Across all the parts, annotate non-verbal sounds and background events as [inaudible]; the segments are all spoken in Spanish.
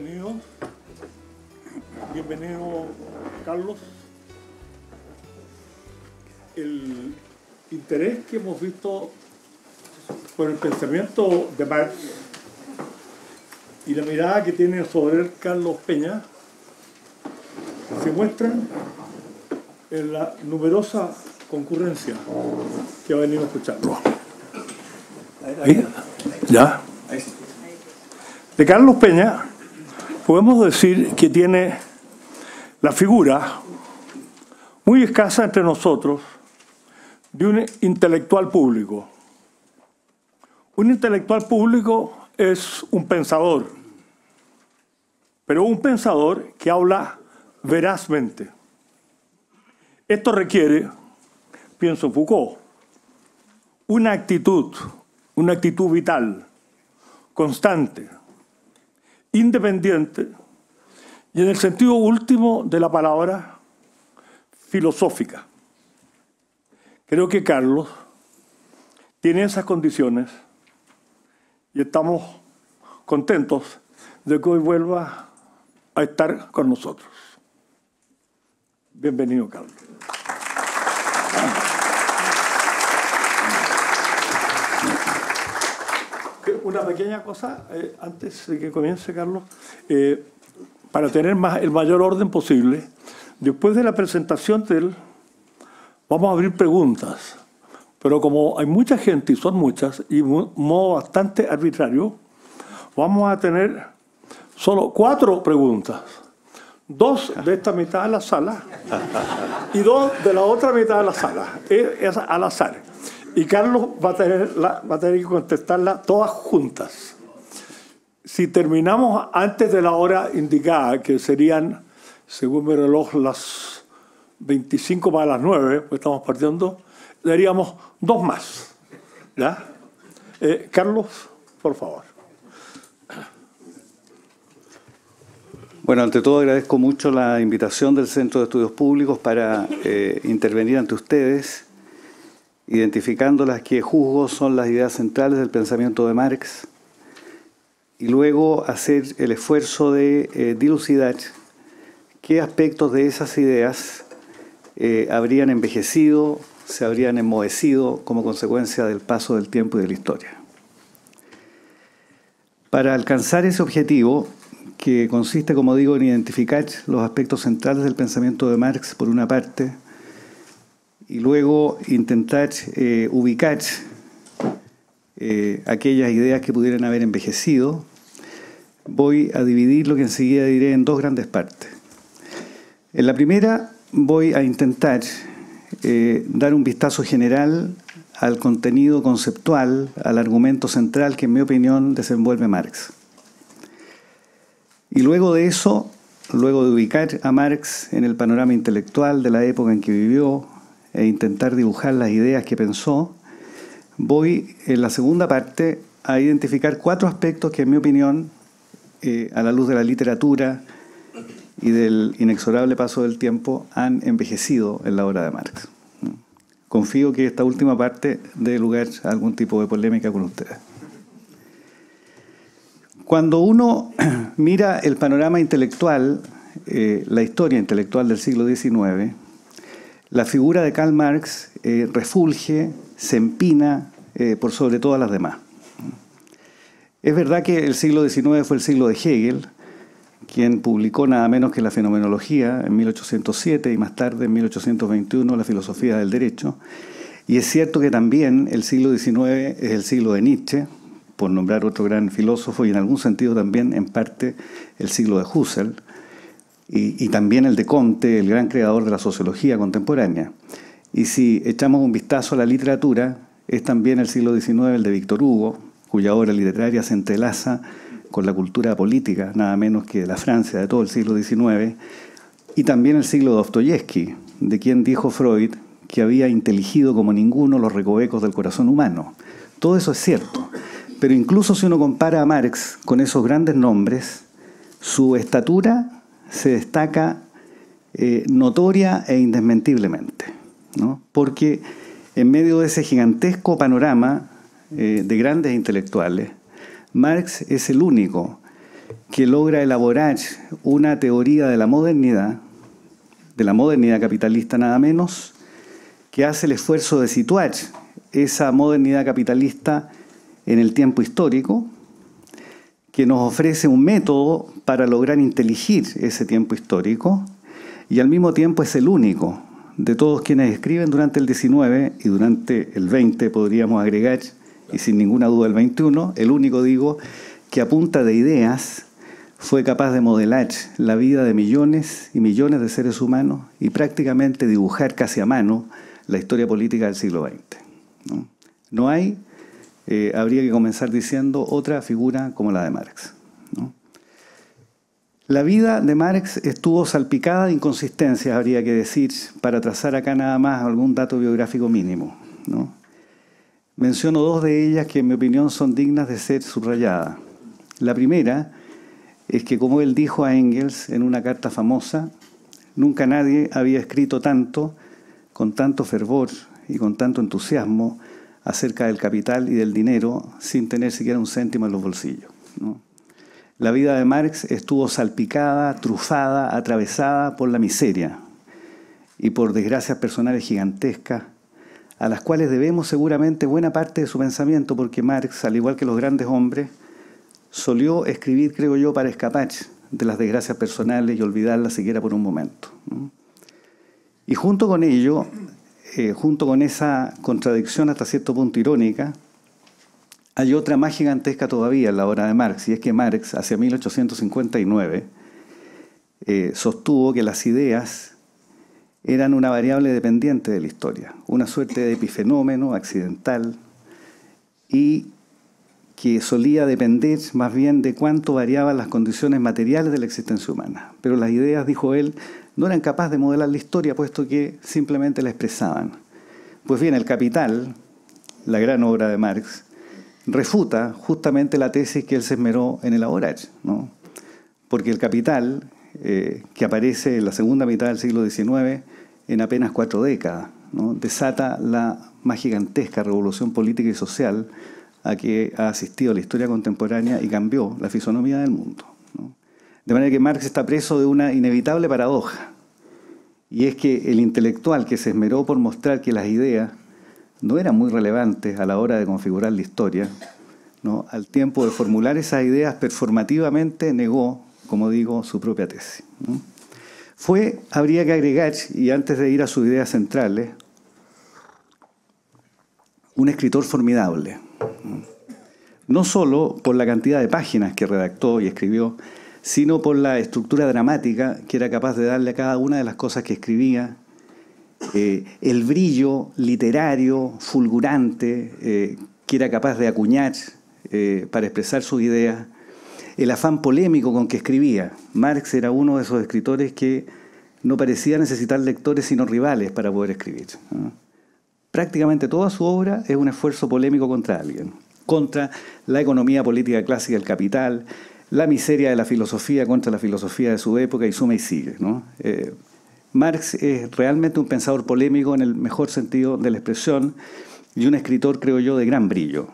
bienvenido. Bienvenido, Carlos. El interés que hemos visto por el pensamiento de Marx y la mirada que tiene sobre él Carlos Peña se muestran en la numerosa concurrencia que ha venido a escucharlo. ¿Ya? De Carlos Peña podemos decir que tiene la figura muy escasa entre nosotros de un intelectual público. Un intelectual público es un pensador, pero un pensador que habla verazmente. Esto requiere, pienso Foucault, una actitud, una actitud vital, constante, independiente y en el sentido último de la palabra, filosófica. Creo que Carlos tiene esas condiciones y estamos contentos de que hoy vuelva a estar con nosotros. Bienvenido, Carlos. una pequeña cosa eh, antes de que comience, Carlos, eh, para tener más, el mayor orden posible. Después de la presentación él, vamos a abrir preguntas. Pero como hay mucha gente, y son muchas, y un modo bastante arbitrario, vamos a tener solo cuatro preguntas. Dos de esta mitad de la sala y dos de la otra mitad de la sala. es al azar. Y Carlos va a, tener a tener que contestarla todas juntas. Si terminamos antes de la hora indicada, que serían, según mi reloj, las 25 para las 9, pues estamos partiendo, daríamos dos más. Eh, Carlos, por favor. Bueno, ante todo agradezco mucho la invitación del Centro de Estudios Públicos para eh, intervenir ante ustedes identificando las que juzgo son las ideas centrales del pensamiento de Marx, y luego hacer el esfuerzo de eh, dilucidar qué aspectos de esas ideas eh, habrían envejecido, se habrían enmohecido como consecuencia del paso del tiempo y de la historia. Para alcanzar ese objetivo, que consiste, como digo, en identificar los aspectos centrales del pensamiento de Marx, por una parte, y luego intentar eh, ubicar eh, aquellas ideas que pudieran haber envejecido, voy a dividir lo que enseguida diré en dos grandes partes. En la primera voy a intentar eh, dar un vistazo general al contenido conceptual, al argumento central que en mi opinión desenvuelve Marx. Y luego de eso, luego de ubicar a Marx en el panorama intelectual de la época en que vivió, e intentar dibujar las ideas que pensó, voy en la segunda parte a identificar cuatro aspectos que en mi opinión, eh, a la luz de la literatura y del inexorable paso del tiempo, han envejecido en la obra de Marx. Confío que esta última parte dé lugar a algún tipo de polémica con ustedes. Cuando uno [clears throat] mira el panorama intelectual, eh, la historia intelectual del siglo XIX, la figura de Karl Marx eh, refulge, se empina eh, por sobre todas las demás. Es verdad que el siglo XIX fue el siglo de Hegel, quien publicó nada menos que la fenomenología en 1807 y más tarde en 1821 la filosofía del derecho. Y es cierto que también el siglo XIX es el siglo de Nietzsche, por nombrar otro gran filósofo, y en algún sentido también en parte el siglo de Husserl y, también el de Comte, el gran creador de la sociología contemporánea. Y si echamos un vistazo a la literatura, es también el siglo XIX el de Víctor Hugo, cuya obra literaria se entrelaza con la cultura política, nada menos que la Francia de todo el siglo XIX, y también el siglo de Dostoyevsky, de quien dijo Freud que había inteligido como ninguno los recovecos del corazón humano. Todo eso es cierto, pero incluso si uno compara a Marx con esos grandes nombres, su estatura se destaca eh, notoria e indesmentiblemente, porque en medio de ese gigantesco panorama eh, de grandes intelectuales, Marx es el único que logra elaborar una teoría de la modernidad, de la modernidad capitalista nada menos, que hace el esfuerzo de situar esa modernidad capitalista en el tiempo histórico, que nos ofrece un método para lograr inteligir ese tiempo histórico y al mismo tiempo es el único de todos quienes escriben durante el 19 y durante el 20 podríamos agregar, y sin ninguna duda el 21, el único digo que a punta de ideas fue capaz de modelar la vida de millones y millones de seres humanos y prácticamente dibujar casi a mano la historia política del siglo XX. No, no hay eh, habría que comenzar diciendo otra figura como la de Marx. La vida de Marx estuvo salpicada de inconsistencias, habría que decir, para trazar acá nada más algún dato biográfico mínimo. Menciono dos de ellas que en mi opinión son dignas de ser subrayadas. La primera es que, como él dijo a Engels en una carta famosa, nunca nadie había escrito tanto, con tanto fervor y con tanto entusiasmo, acerca del capital y del dinero sin tener siquiera un céntimo en los bolsillos. La vida de Marx estuvo salpicada, trufada, atravesada por la miseria y por desgracias personales gigantescas, a las cuales debemos seguramente buena parte de su pensamiento, porque Marx, al igual que los grandes hombres, solió escribir, creo yo, para escapar de las desgracias personales y olvidarlas siquiera por un momento. Y junto con ello, junto con esa contradicción hasta cierto punto irónica, hay otra más gigantesca todavía en la obra de Marx, y es que Marx, hacia 1859, eh, sostuvo que las ideas eran una variable dependiente de la historia, una suerte de epifenómeno accidental, y que solía depender más bien de cuánto variaban las condiciones materiales de la existencia humana. Pero las ideas, dijo él, no eran capaces de modelar la historia, puesto que simplemente la expresaban. Pues bien, el Capital, la gran obra de Marx, refuta justamente la tesis que él se esmeró en elaborar. porque el Capital, eh, que aparece en la segunda mitad del siglo XIX, en apenas cuatro décadas, desata la más gigantesca revolución política y social a que ha asistido la historia contemporánea y cambió la fisonomía del mundo. De manera que Marx está preso de una inevitable paradoja, y es que el intelectual que se esmeró por mostrar que las ideas no eran muy relevantes a la hora de configurar la historia, ¿no? al tiempo de formular esas ideas performativamente negó, como digo, su propia tesis. Fue, habría que agregar, y antes de ir a sus ideas centrales, un escritor formidable. No solo por la cantidad de páginas que redactó y escribió, sino por la estructura dramática que era capaz de darle a cada una de las cosas que escribía, eh, el brillo literario fulgurante eh, que era capaz de acuñar eh, para expresar sus ideas, el afán polémico con que escribía. Marx era uno de esos escritores que no parecía necesitar lectores sino rivales para poder escribir. Prácticamente toda su obra es un esfuerzo polémico contra alguien, contra la economía política clásica del capital, la miseria de la filosofía contra la filosofía de su época y suma y sigue. Eh, Marx es realmente un pensador polémico en el mejor sentido de la expresión y un escritor, creo yo, de gran brillo.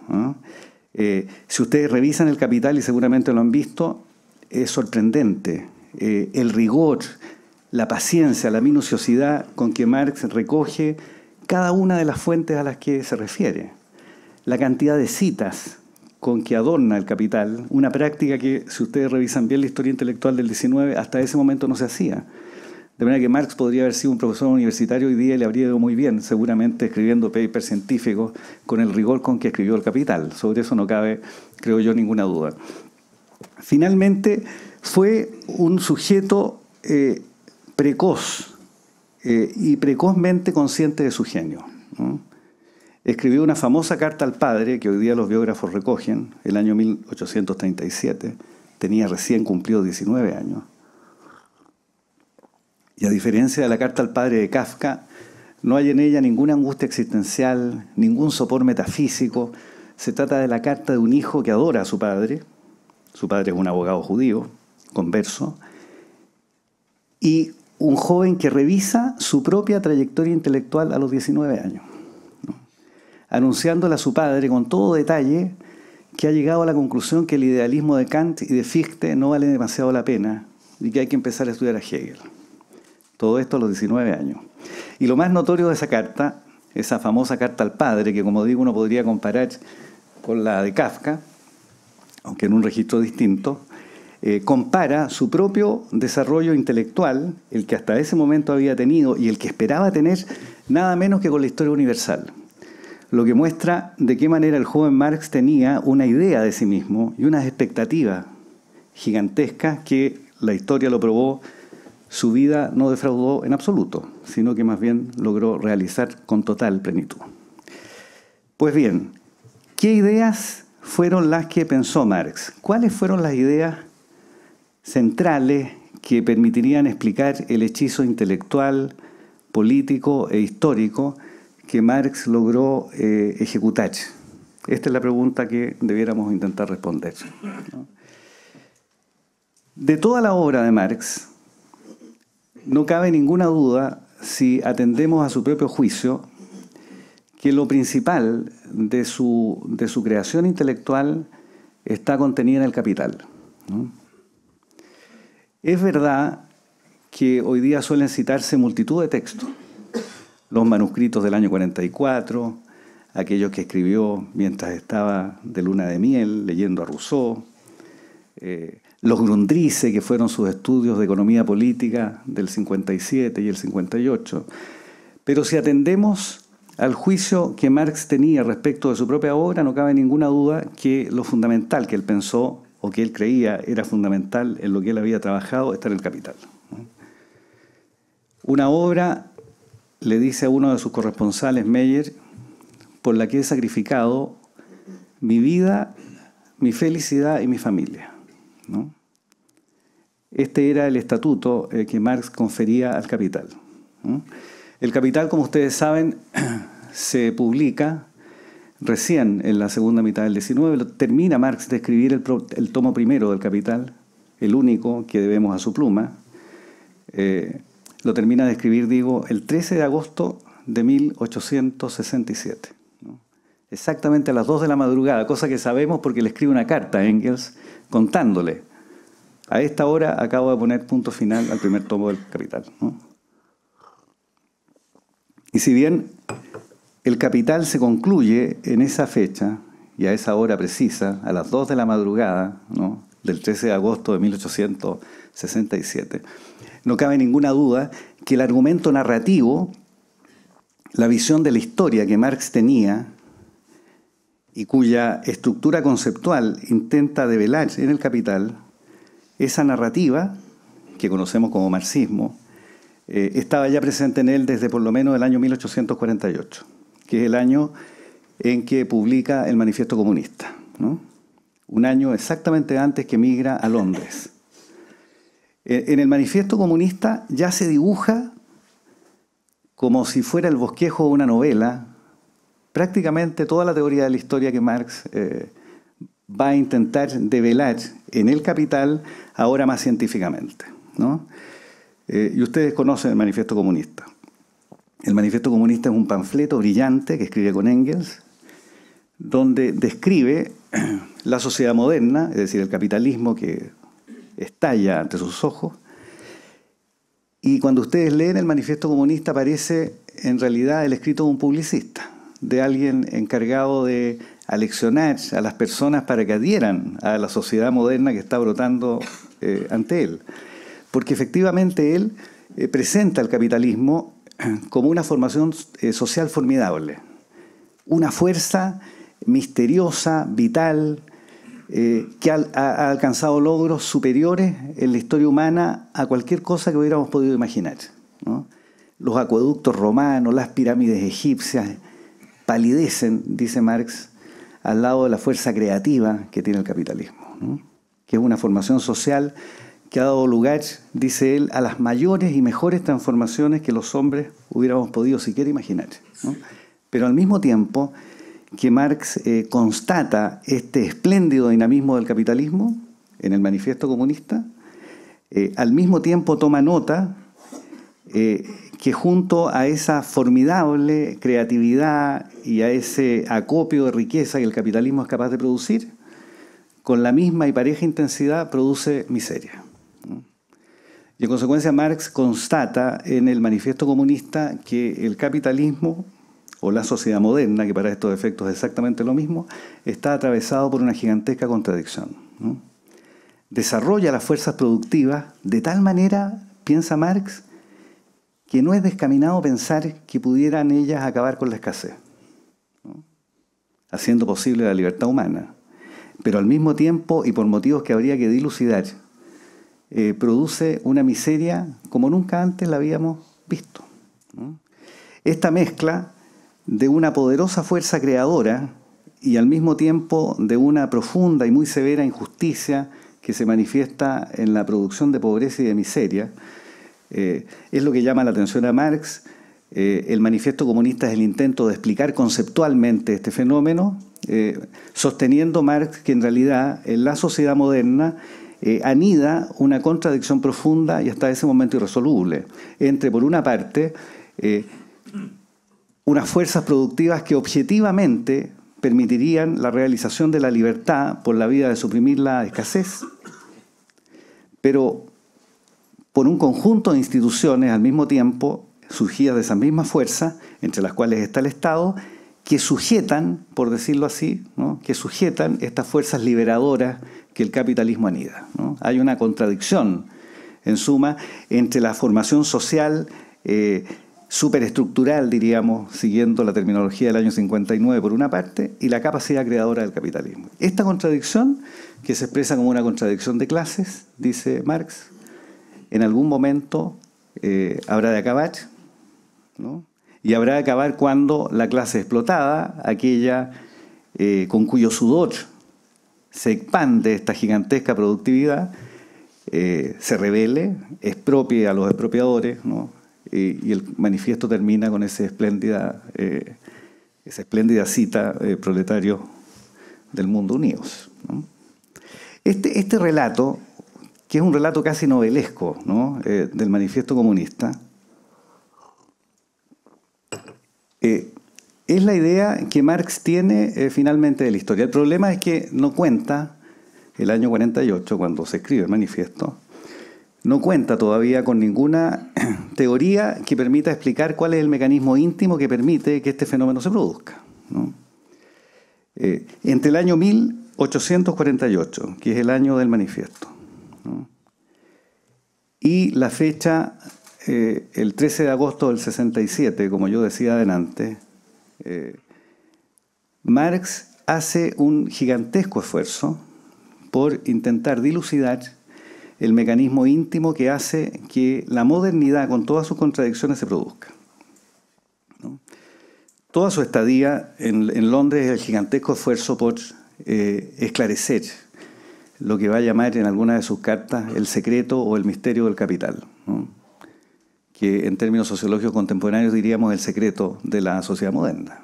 Eh, si ustedes revisan el Capital y seguramente lo han visto, es sorprendente eh, el rigor, la paciencia, la minuciosidad con que Marx recoge cada una de las fuentes a las que se refiere, la cantidad de citas, con que adorna el capital, una práctica que, si ustedes revisan bien la historia intelectual del 19, hasta ese momento no se hacía. De manera que Marx podría haber sido un profesor universitario y día le habría ido muy bien, seguramente escribiendo papers científicos con el rigor con que escribió el Capital. Sobre eso no cabe, creo yo, ninguna duda. Finalmente, fue un sujeto eh, precoz eh, y precozmente consciente de su genio escribió una famosa carta al padre, que hoy día los biógrafos recogen, el año 1837, tenía recién cumplido 19 años. Y a diferencia de la carta al padre de Kafka, no hay en ella ninguna angustia existencial, ningún sopor metafísico. Se trata de la carta de un hijo que adora a su padre. Su padre es un abogado judío, converso. Y un joven que revisa su propia trayectoria intelectual a los 19 años anunciándole a su padre con todo detalle que ha llegado a la conclusión que el idealismo de Kant y de Fichte no vale demasiado la pena y que hay que empezar a estudiar a Hegel. Todo esto a los 19 años. Y lo más notorio de esa carta, esa famosa carta al padre, que como digo uno podría comparar con la de Kafka, aunque en un registro distinto, eh, compara su propio desarrollo intelectual, el que hasta ese momento había tenido y el que esperaba tener, nada menos que con la historia universal lo que muestra de qué manera el joven Marx tenía una idea de sí mismo y unas expectativas gigantescas que la historia lo probó, su vida no defraudó en absoluto, sino que más bien logró realizar con total plenitud. Pues bien, ¿qué ideas fueron las que pensó Marx? ¿Cuáles fueron las ideas centrales que permitirían explicar el hechizo intelectual, político e histórico que Marx logró eh, ejecutar? Esta es la pregunta que debiéramos intentar responder. De toda la obra de Marx, no cabe ninguna duda, si atendemos a su propio juicio, que lo principal de su, creación intelectual está contenida en el capital. Es verdad que hoy día suelen citarse multitud de textos los manuscritos del año 44, aquellos que escribió mientras estaba de luna de miel leyendo a Rousseau, eh, los Grundrisse, que fueron sus estudios de economía política del 57 y el 58. Pero si atendemos al juicio que Marx tenía respecto de su propia obra, no cabe ninguna duda que lo fundamental que él pensó o que él creía era fundamental en lo que él había trabajado está en el Capital. Una obra le dice a uno de sus corresponsales, Meyer, por la que he sacrificado mi vida, mi felicidad y mi familia. Este era el estatuto eh, que Marx confería al capital. El capital, como ustedes saben, [clears throat] se publica recién en la segunda mitad del 19. Termina Marx de escribir el, tomo primero del Capital, el único que debemos a su pluma. Eh, lo termina de escribir, digo, el 13 de agosto de 1867. Exactamente a las 2 de la madrugada, cosa que sabemos porque le escribe una carta a Engels contándole. A esta hora acabo de poner punto final al primer tomo del Capital. Y si bien el Capital se concluye en esa fecha y a esa hora precisa, a las 2 de la madrugada del 13 de agosto de 1867, no cabe ninguna duda que el argumento narrativo, la visión de la historia que Marx tenía y cuya estructura conceptual intenta develar en el capital, esa narrativa, que conocemos como marxismo, eh, estaba ya presente en él desde por lo menos el año 1848, que es el año en que publica el Manifiesto Comunista, ¿no? un año exactamente antes que migra a Londres. En el manifiesto comunista ya se dibuja como si fuera el bosquejo de una novela, prácticamente toda la teoría de la historia que Marx eh, va a intentar develar en el capital, ahora más científicamente. Eh, y ustedes conocen el manifiesto comunista. El manifiesto comunista es un panfleto brillante que escribe con Engels, donde describe [clears throat] la sociedad moderna, es decir, el capitalismo que estalla ante sus ojos. Y cuando ustedes leen el manifiesto comunista parece en realidad el escrito de un publicista, de alguien encargado de aleccionar a las personas para que adhieran a la sociedad moderna que está brotando eh, ante él. Porque efectivamente él eh, presenta el capitalismo eh, como una formación social formidable, una fuerza misteriosa, vital, eh, que ha, alcanzado logros superiores en la historia humana a cualquier cosa que hubiéramos podido imaginar. Los acueductos romanos, las pirámides egipcias, palidecen, dice Marx, al lado de la fuerza creativa que tiene el capitalismo, que es una formación social que ha dado lugar, dice él, a las mayores y mejores transformaciones que los hombres hubiéramos podido siquiera imaginar. Pero al mismo tiempo, que Marx eh, constata este espléndido dinamismo del capitalismo en el manifiesto comunista, eh, al mismo tiempo toma nota eh, que junto a esa formidable creatividad y a ese acopio de riqueza que el capitalismo es capaz de producir, con la misma y pareja intensidad produce miseria. Y en consecuencia Marx constata en el manifiesto comunista que el capitalismo o la sociedad moderna, que para estos efectos es exactamente lo mismo, está atravesado por una gigantesca contradicción. Desarrolla las fuerzas productivas de tal manera, piensa Marx, que no es descaminado pensar que pudieran ellas acabar con la escasez, haciendo posible la libertad humana. Pero al mismo tiempo, y por motivos que habría que dilucidar, eh, produce una miseria como nunca antes la habíamos visto. Esta mezcla de una poderosa fuerza creadora y al mismo tiempo de una profunda y muy severa injusticia que se manifiesta en la producción de pobreza y de miseria. Eh, es lo que llama la atención a Marx. Eh, el manifiesto comunista es el intento de explicar conceptualmente este fenómeno, eh, sosteniendo Marx que en realidad en la sociedad moderna anida una contradicción profunda y hasta ese momento irresoluble entre, por una parte, unas fuerzas productivas que objetivamente permitirían la realización de la libertad por la vida de suprimir la escasez, pero por un conjunto de instituciones al mismo tiempo surgidas de esa misma fuerza, entre las cuales está el Estado, que sujetan, por decirlo así, que sujetan estas fuerzas liberadoras que el capitalismo anida. Hay una contradicción, en suma, entre la formación social eh, superestructural, diríamos, siguiendo la terminología del año 59 por una parte, y la capacidad creadora del capitalismo. Esta contradicción, que se expresa como una contradicción de clases, dice Marx, en algún momento eh, habrá de acabar, ¿no? y habrá de acabar cuando la clase explotada, aquella eh, con cuyo sudor se expande esta gigantesca productividad, eh, se revele, expropie a los expropiadores, ¿no? y, el manifiesto termina con espléndida, eh, esa espléndida cita, eh, proletario del mundo unidos. Este, este, relato, que es un relato casi novelesco eh, del manifiesto comunista, es la idea que Marx tiene finalmente de la historia. El problema es que no cuenta el año 48, cuando se escribe el manifiesto, no cuenta todavía con ninguna [clears throat] teoría que permita explicar cuál es el mecanismo íntimo que permite que este fenómeno se produzca. Eh, entre el año 1848, que es el año del manifiesto, y la fecha, eh, el 13 de agosto del 67, como yo decía adelante, eh, Marx hace un gigantesco esfuerzo por intentar dilucidar el mecanismo íntimo que hace que la modernidad, con todas sus contradicciones, se produzca. Toda su estadía en, Londres Londres el gigantesco esfuerzo por eh, esclarecer lo que va a llamar en alguna de sus cartas el secreto o el misterio del capital, que en términos sociológicos contemporáneos diríamos el secreto de la sociedad moderna.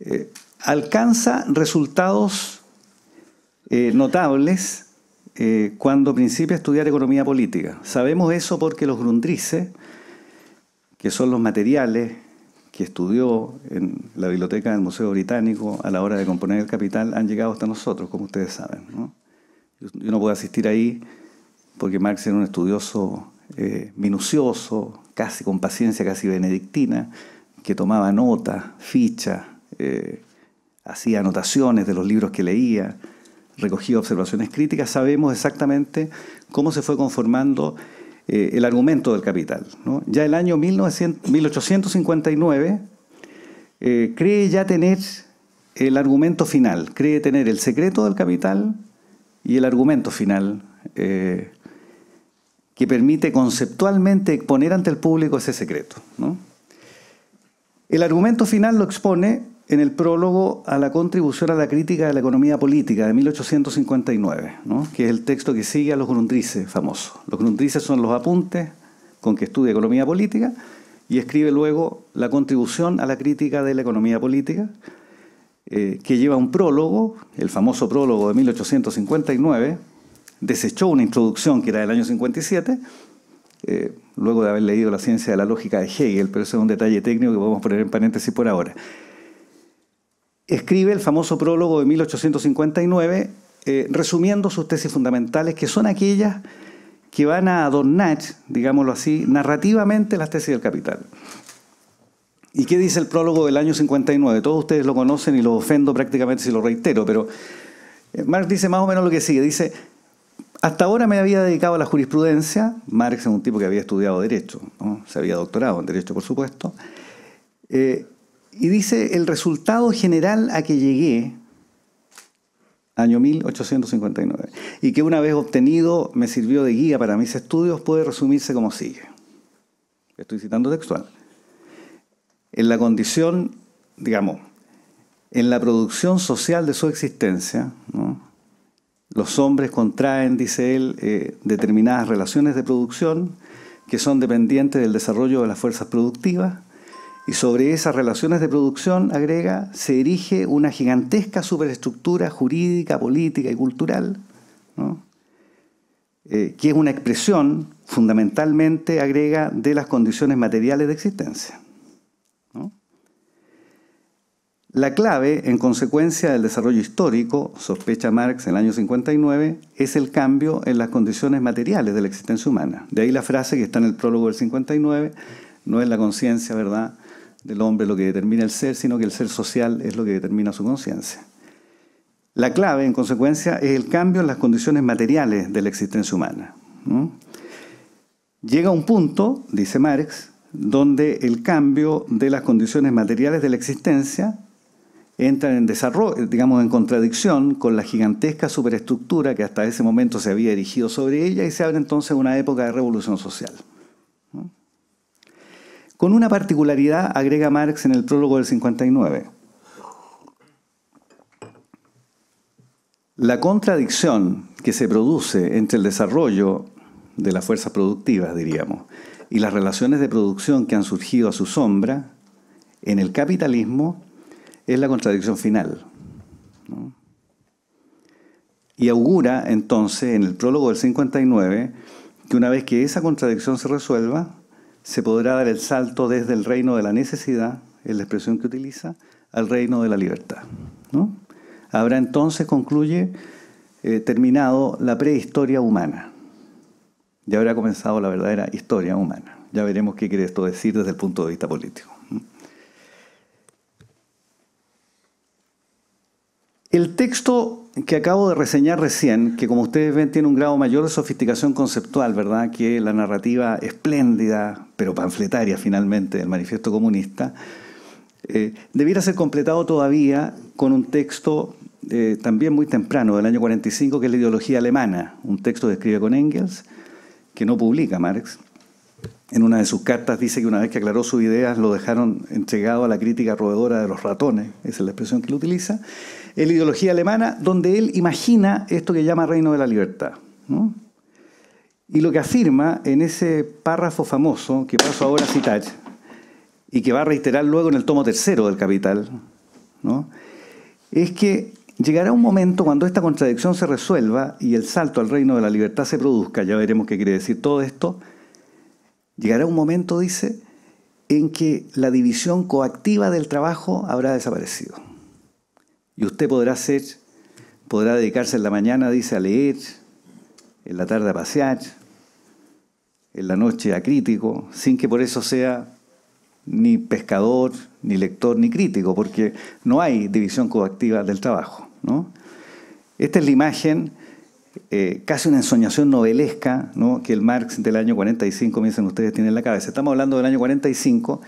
Eh, alcanza resultados eh, notables eh, cuando principia a estudiar economía política. Sabemos eso porque los Grundrisse, que son los materiales que estudió en la biblioteca del Museo Británico a la hora de componer el capital, han llegado hasta nosotros, como ustedes saben. Yo no puedo asistir ahí porque Marx era un estudioso eh, minucioso, casi con paciencia casi benedictina, que tomaba notas, fichas, eh, hacía anotaciones de los libros que leía, recogido observaciones críticas, sabemos exactamente cómo se fue conformando eh, el argumento del capital. Ya el año 1859 eh, cree ya tener el argumento final, cree tener el secreto del capital y el argumento final eh, que permite conceptualmente exponer ante el público ese secreto. El argumento final lo expone en el prólogo a la contribución a la crítica de la economía política de 1859, que es el texto que sigue a los Grundrisse famosos. Los Grundrisse son los apuntes con que estudia economía política y escribe luego la contribución a la crítica de la economía política, eh, que lleva un prólogo, el famoso prólogo de 1859, desechó una introducción que era del año 57, eh, luego de haber leído La ciencia de la lógica de Hegel, pero ese es un detalle técnico que podemos poner en paréntesis por ahora escribe el famoso prólogo de 1859, eh, resumiendo sus tesis fundamentales, que son aquellas que van a adornar, digámoslo así, narrativamente las tesis del capital. ¿Y qué dice el prólogo del año 59? Todos ustedes lo conocen y lo ofendo prácticamente si lo reitero, pero eh, Marx dice más o menos lo que sigue. Dice, hasta ahora me había dedicado a la jurisprudencia. Marx es un tipo que había estudiado Derecho, se había doctorado en Derecho, por supuesto. Eh, y dice, el resultado general a que llegué, año 1859, y que una vez obtenido me sirvió de guía para mis estudios, puede resumirse como sigue. Estoy citando textual. En la condición, digamos, en la producción social de su existencia, los hombres contraen, dice él, eh, determinadas relaciones de producción que son dependientes del desarrollo de las fuerzas productivas y sobre esas relaciones de producción, agrega, se erige una gigantesca superestructura jurídica, política y cultural, eh, que es una expresión fundamentalmente, agrega, de las condiciones materiales de existencia. La clave, en consecuencia del desarrollo histórico, sospecha Marx en el año 59, es el cambio en las condiciones materiales de la existencia humana. De ahí la frase que está en el prólogo del 59, no es la conciencia, ¿verdad?, del hombre lo que determina el ser, sino que el ser social es lo que determina su conciencia. La clave, en consecuencia, es el cambio en las condiciones materiales de la existencia humana. Llega un punto, dice Marx, donde el cambio de las condiciones materiales de la existencia entra en desarrollo, digamos, en contradicción con la gigantesca superestructura que hasta ese momento se había erigido sobre ella y se abre entonces una época de revolución social. Con una particularidad, agrega Marx en el prólogo del 59. La contradicción que se produce entre el desarrollo de las fuerzas productivas, diríamos, y las relaciones de producción que han surgido a su sombra en el capitalismo es la contradicción final. Y augura entonces en el prólogo del 59 que una vez que esa contradicción se resuelva, se podrá dar el salto desde el reino de la necesidad, es la expresión que utiliza, al reino de la libertad. Habrá entonces, concluye, eh, terminado la prehistoria humana. Ya habrá comenzado la verdadera historia humana. Ya veremos qué quiere esto decir desde el punto de vista político. El texto que acabo de reseñar recién, que como ustedes ven tiene un grado mayor de sofisticación conceptual, ¿verdad? Que la narrativa espléndida, pero panfletaria finalmente, del manifiesto comunista, eh, debiera ser completado todavía con un texto eh, también muy temprano, del año 45, que es la ideología alemana, un texto que escribe con Engels, que no publica Marx. En una de sus cartas dice que una vez que aclaró sus ideas lo dejaron entregado a la crítica roedora de los ratones, esa es la expresión que lo utiliza, en la ideología alemana, donde él imagina esto que llama reino de la libertad. Y lo que afirma en ese párrafo famoso que paso ahora a citar y que va a reiterar luego en el tomo tercero del Capital, es que llegará un momento cuando esta contradicción se resuelva y el salto al reino de la libertad se produzca, ya veremos qué quiere decir todo esto, llegará un momento, dice, en que la división coactiva del trabajo habrá desaparecido. Y usted podrá podrá dedicarse en la mañana, dice, a leer, en la tarde a pasear, en la noche a crítico, sin que por eso sea ni pescador, ni lector, ni crítico, porque no hay división coactiva del trabajo. ¿no? Esta es la imagen, eh, casi una ensoñación novelesca, que el Marx del año 45, me dicen ustedes, tiene en la cabeza. Estamos hablando del año 45,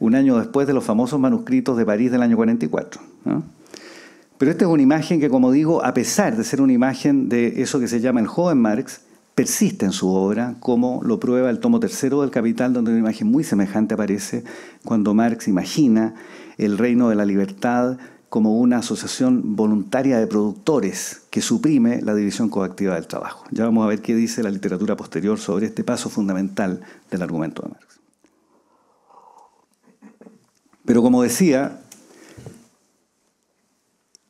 un año después de los famosos manuscritos de París del año 44. ¿no? Pero esta es una imagen que, como digo, a pesar de ser una imagen de eso que se llama el joven Marx, persiste en su obra, como lo prueba el tomo tercero del Capital, donde una imagen muy semejante aparece cuando Marx imagina el reino de la libertad como una asociación voluntaria de productores que suprime la división coactiva del trabajo. Ya vamos a ver qué dice la literatura posterior sobre este paso fundamental del argumento de Marx. Pero como decía,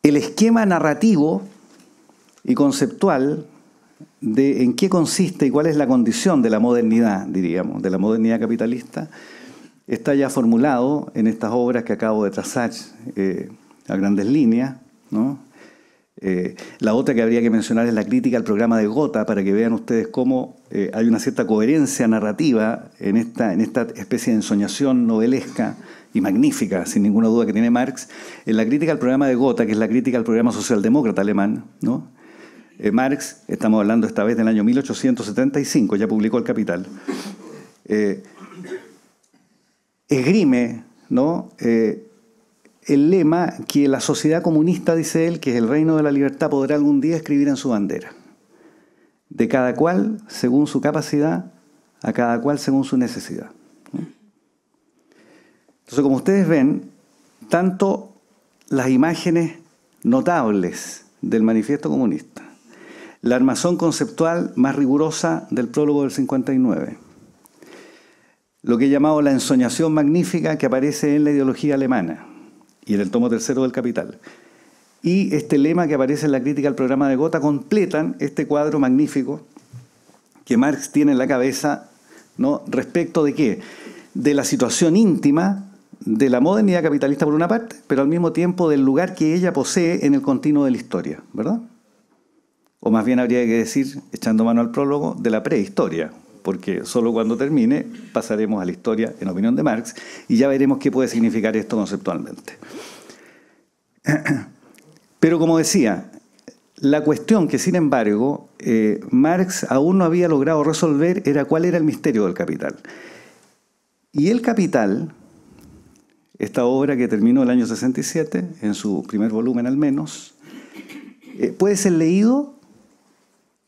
el esquema narrativo y conceptual de en qué consiste y cuál es la condición de la modernidad, diríamos, de la modernidad capitalista, está ya formulado en estas obras que acabo de trazar eh, a grandes líneas, ¿no? Eh, la otra que habría que mencionar es la crítica al programa de Gota, para que vean ustedes cómo eh, hay una cierta coherencia narrativa en esta, en esta especie de ensoñación novelesca y magnífica, sin ninguna duda que tiene Marx, en la crítica al programa de Gotha, que es la crítica al programa socialdemócrata alemán, ¿no? Eh, Marx, estamos hablando esta vez del año 1875, ya publicó El Capital, esgrime ¿no? el lema que la sociedad comunista, dice él, que es el reino de la libertad, podrá algún día escribir en su bandera. De cada cual según su capacidad, a cada cual según su necesidad. Entonces, como ustedes ven, tanto las imágenes notables del manifiesto comunista, la armazón conceptual más rigurosa del prólogo del 59, lo que he llamado la ensoñación magnífica que aparece en la ideología alemana, y en el tomo tercero del Capital. Y este lema que aparece en la crítica al programa de Gota completan este cuadro magnífico que Marx tiene en la cabeza ¿no? respecto de qué? De la situación íntima de la modernidad capitalista por una parte, pero al mismo tiempo del lugar que ella posee en el continuo de la historia, ¿verdad? O más bien habría que decir, echando mano al prólogo, de la prehistoria, porque solo cuando termine pasaremos a la historia en opinión de Marx y ya veremos qué puede significar esto conceptualmente. [clears throat] Pero como decía, la cuestión que sin embargo eh, Marx aún no había logrado resolver era cuál era el misterio del capital. Y el capital, esta obra que terminó el año 67, en su primer volumen al menos, eh, puede ser leído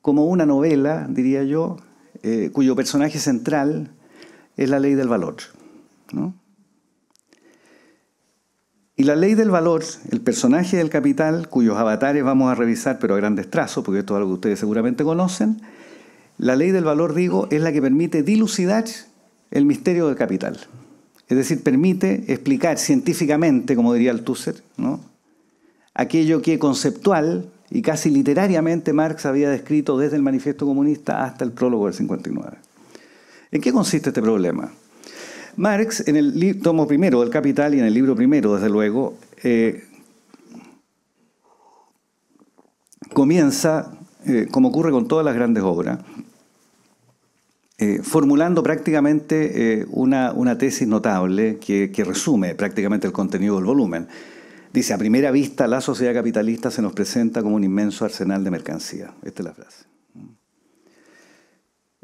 como una novela, diría yo, eh, cuyo personaje central es la ley del valor. Y la ley del valor, el personaje del capital, cuyos avatares vamos a revisar, pero a grandes trazos, porque esto es algo que ustedes seguramente conocen, la ley del valor, digo, es la que permite dilucidar el misterio del capital. Es decir, permite explicar científicamente, como diría Althusser, aquello que es conceptual y casi literariamente Marx había descrito desde el Manifiesto Comunista hasta el prólogo del 59. ¿En qué consiste este problema? Marx, en el tomo primero del Capital y en el libro primero, desde luego, eh, comienza, eh, como ocurre con todas las grandes obras, eh, formulando prácticamente una, tesis notable que, que resume prácticamente el contenido del volumen Dice, a primera vista la sociedad capitalista se nos presenta como un inmenso arsenal de mercancía. Esta es la frase.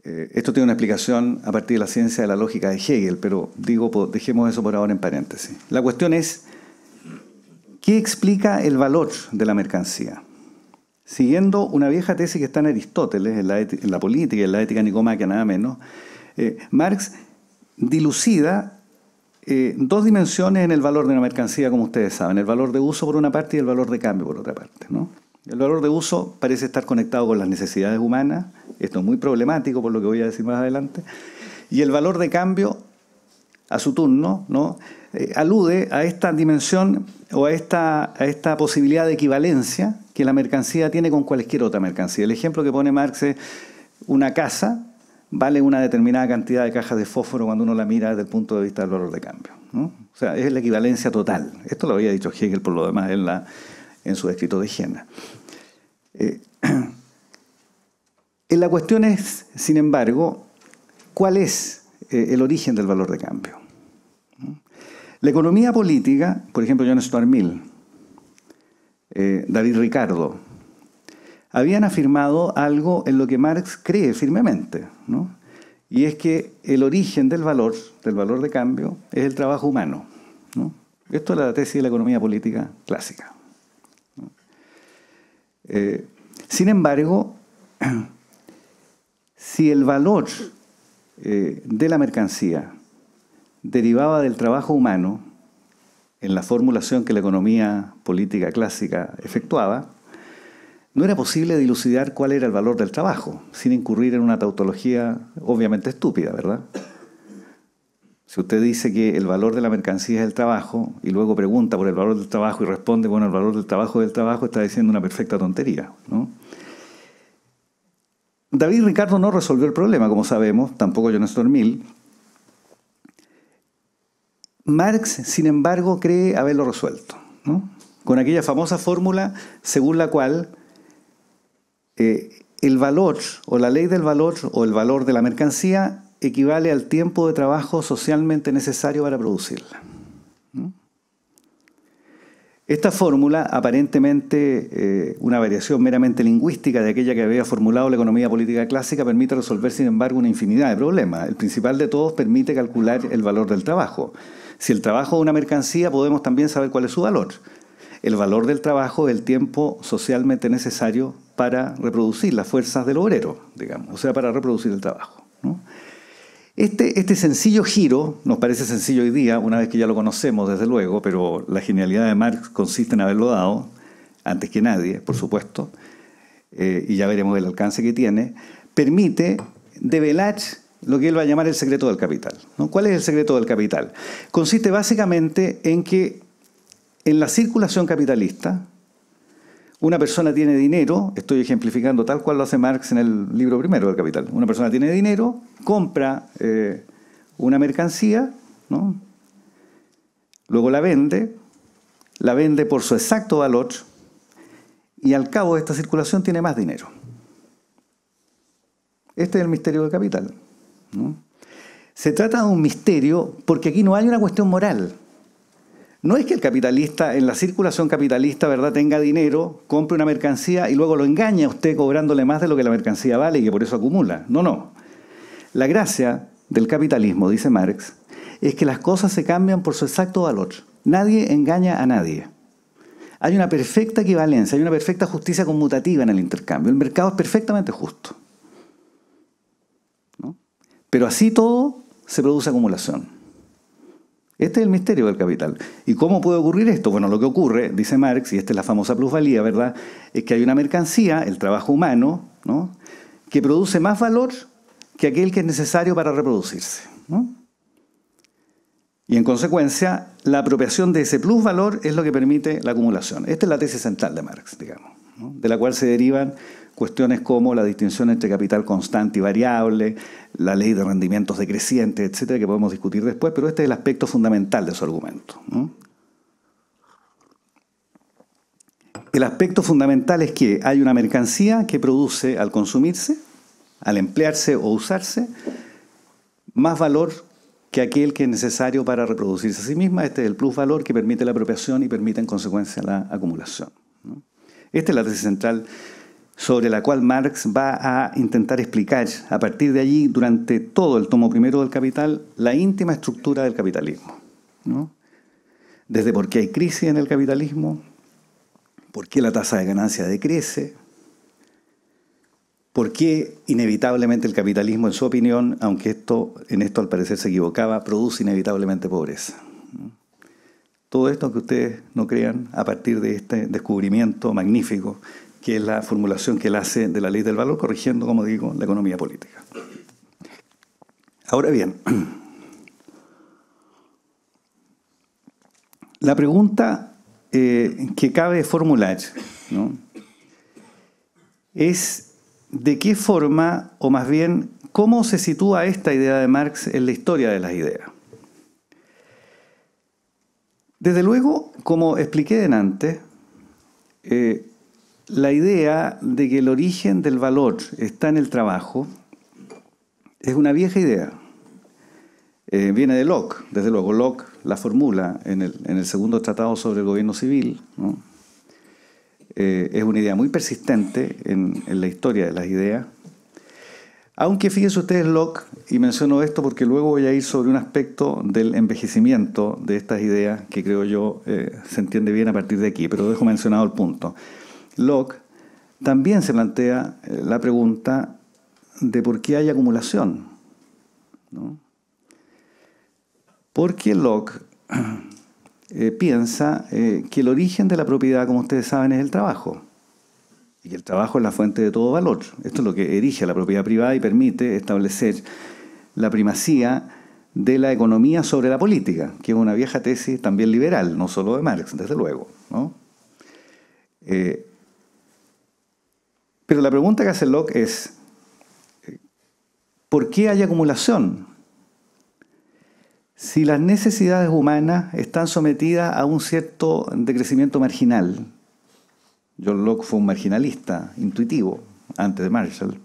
Eh, esto tiene una explicación a partir de la ciencia de la lógica de Hegel, pero digo, dejemos eso por ahora en paréntesis. La cuestión es, ¿qué explica el valor de la mercancía? Siguiendo una vieja tesis que está en Aristóteles, en la, política, en la ética nicomática, nada menos, eh, Marx dilucida eh, dos dimensiones en el valor de una mercancía, como ustedes saben, el valor de uso por una parte y el valor de cambio por otra parte. El valor de uso parece estar conectado con las necesidades humanas, esto es muy problemático por lo que voy a decir más adelante, y el valor de cambio, a su turno, ¿no? Eh, alude a esta dimensión o a esta, a esta posibilidad de equivalencia que la mercancía tiene con cualquier otra mercancía. El ejemplo que pone Marx es una casa vale una determinada cantidad de cajas de fósforo cuando uno la mira desde el punto de vista del valor de cambio. O sea, es la equivalencia total. Esto lo había dicho Hegel por lo demás en, la, en su escrito de higiene. Eh, [clears throat] la cuestión es, sin embargo, cuál es eh, el origen del valor de cambio. La economía política, por ejemplo, John Stuart Mill, eh, David Ricardo, habían afirmado algo en lo que Marx cree firmemente, y es que el origen del valor, del valor de cambio, es el trabajo humano. Esto es la tesis de la economía política clásica. Eh, sin embargo, [clears throat] si el valor eh, de la mercancía derivaba del trabajo humano, en la formulación que la economía política clásica efectuaba, no era posible dilucidar cuál era el valor del trabajo, sin incurrir en una tautología obviamente estúpida, ¿verdad? Si usted dice que el valor de la mercancía es el trabajo y luego pregunta por el valor del trabajo y responde, bueno, el valor del trabajo es el trabajo, está diciendo una perfecta tontería, ¿no? David Ricardo no resolvió el problema, como sabemos, tampoco John Mill. Marx, sin embargo, cree haberlo resuelto, ¿no? con aquella famosa fórmula según la cual el valor o la ley del valor o el valor de la mercancía equivale al tiempo de trabajo socialmente necesario para producirla. Esta fórmula, aparentemente eh, una variación meramente lingüística de aquella que había formulado la economía política clásica, permite resolver, sin embargo, una infinidad de problemas. El principal de todos permite calcular el valor del trabajo. Si el trabajo es una mercancía, podemos también saber cuál es su valor. El valor del trabajo es el tiempo socialmente necesario para reproducir las fuerzas del obrero, digamos, o sea, para reproducir el trabajo. Este, este, sencillo giro, nos parece sencillo hoy día, una vez que ya lo conocemos, desde luego, pero la genialidad de Marx consiste en haberlo dado, antes que nadie, por supuesto, eh, y ya veremos el alcance que tiene, permite develar lo que él va a llamar el secreto del capital. ¿no? ¿Cuál es el secreto del capital? Consiste básicamente en que en la circulación capitalista, una persona tiene dinero, estoy ejemplificando tal cual lo hace Marx en el libro primero del Capital. Una persona tiene dinero, compra eh, una mercancía, ¿no? luego la vende, la vende por su exacto valor y al cabo de esta circulación tiene más dinero. Este es el misterio del capital. Se trata de un misterio porque aquí no hay una cuestión moral. No es que el capitalista, en la circulación capitalista, ¿verdad?, tenga dinero, compre una mercancía y luego lo engaña a usted cobrándole más de lo que la mercancía vale y que por eso acumula. No, no. La gracia del capitalismo, dice Marx, es que las cosas se cambian por su exacto valor. Nadie engaña a nadie. Hay una perfecta equivalencia, hay una perfecta justicia conmutativa en el intercambio. El mercado es perfectamente justo. Pero así todo se produce acumulación. Este es el misterio del capital. ¿Y cómo puede ocurrir esto? Bueno, lo que ocurre, dice Marx, y esta es la famosa plusvalía, ¿verdad? Es que hay una mercancía, el trabajo humano, ¿no? que produce más valor que aquel que es necesario para reproducirse. Y en consecuencia, la apropiación de ese plusvalor es lo que permite la acumulación. Esta es la tesis central de Marx, digamos, de la cual se derivan cuestiones como la distinción entre capital constante y variable, la ley de rendimientos decrecientes, etcétera, que podemos discutir después, pero este es el aspecto fundamental de su argumento. El aspecto fundamental es que hay una mercancía que produce al consumirse, al emplearse o usarse, más valor que aquel que es necesario para reproducirse a sí misma. Este es el plusvalor que permite la apropiación y permite en consecuencia la acumulación. Esta es la tesis central sobre la cual Marx va a intentar explicar a partir de allí, durante todo el tomo primero del Capital, la íntima estructura del capitalismo. Desde por qué hay crisis en el capitalismo, por qué la tasa de ganancia decrece, por qué inevitablemente el capitalismo, en su opinión, aunque esto, en esto al parecer se equivocaba, produce inevitablemente pobreza. Todo esto, que ustedes no crean, a partir de este descubrimiento magnífico que es la formulación que él hace de la ley del valor, corrigiendo, como digo, la economía política. Ahora bien, [clears throat] la pregunta eh, que cabe formular es de qué forma, o más bien, cómo se sitúa esta idea de Marx en la historia de las ideas. Desde luego, como expliqué en antes, eh, la idea de que el origen del valor está en el trabajo es una vieja idea. Eh, viene de Locke, desde luego. Locke la formula en el, segundo tratado sobre el gobierno civil. Eh, es una idea muy persistente en, la historia de las ideas. Aunque fíjense ustedes, Locke, y menciono esto porque luego voy a ir sobre un aspecto del envejecimiento de estas ideas que creo yo eh, se entiende bien a partir de aquí, pero dejo mencionado el punto. Locke, también se plantea eh, la pregunta de por qué hay acumulación. Porque Locke [clears throat] eh, piensa eh, que el origen de la propiedad, como ustedes saben, es el trabajo. Y que el trabajo es la fuente de todo valor. Esto es lo que erige la propiedad privada y permite establecer la primacía de la economía sobre la política, que es una vieja tesis también liberal, no solo de Marx, desde luego. ¿no? Pero la pregunta que hace Locke es, ¿por qué hay acumulación? Si las necesidades humanas están sometidas a un cierto decrecimiento marginal, John Locke fue un marginalista intuitivo antes de Marshall,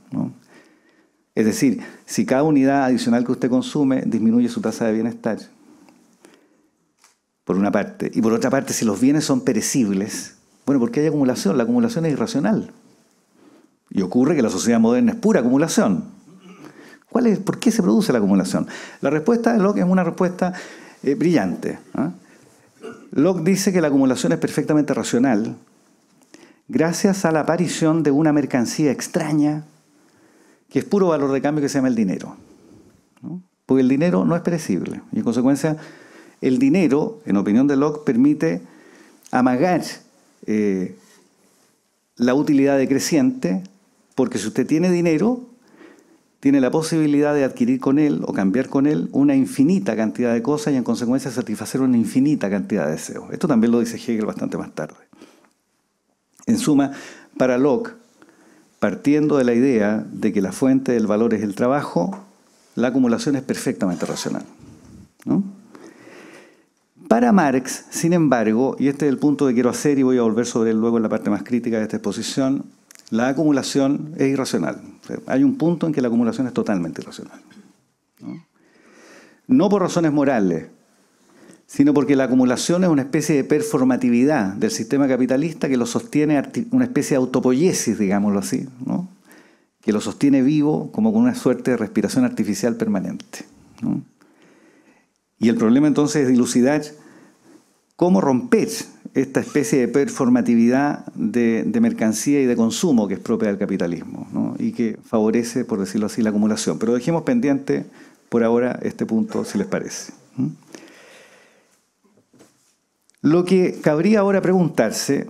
es decir, si cada unidad adicional que usted consume disminuye su tasa de bienestar, por una parte, y por otra parte, si los bienes son perecibles, bueno, ¿por qué hay acumulación? La acumulación es irracional. Y ocurre que la sociedad moderna es pura acumulación. ¿Cuál es, ¿Por qué se produce la acumulación? La respuesta de Locke es una respuesta eh, brillante. ¿ah? Locke dice que la acumulación es perfectamente racional gracias a la aparición de una mercancía extraña que es puro valor de cambio que se llama el dinero. Porque el dinero no es perecible. Y en consecuencia, el dinero, en opinión de Locke, permite amagar eh, la utilidad decreciente porque si usted tiene dinero, tiene la posibilidad de adquirir con él o cambiar con él una infinita cantidad de cosas y en consecuencia satisfacer una infinita cantidad de deseos. Esto también lo dice Hegel bastante más tarde. En suma, para Locke, partiendo de la idea de que la fuente del valor es el trabajo, la acumulación es perfectamente racional. Para Marx, sin embargo, y este es el punto que quiero hacer y voy a volver sobre él luego en la parte más crítica de esta exposición, la acumulación es irracional. hay un punto en que la acumulación es totalmente irracional. ¿no? por razones morales, sino porque la acumulación es una especie de performatividad del sistema capitalista que lo sostiene una especie de autopoyesis, digámoslo así, que lo sostiene vivo como con una suerte de respiración artificial permanente. Y el problema entonces es dilucidar cómo romper esta especie de performatividad de, mercancía y de consumo que es propia del capitalismo y que favorece, por decirlo así, la acumulación. Pero dejemos pendiente por ahora este punto, si les parece. Lo que cabría ahora preguntarse,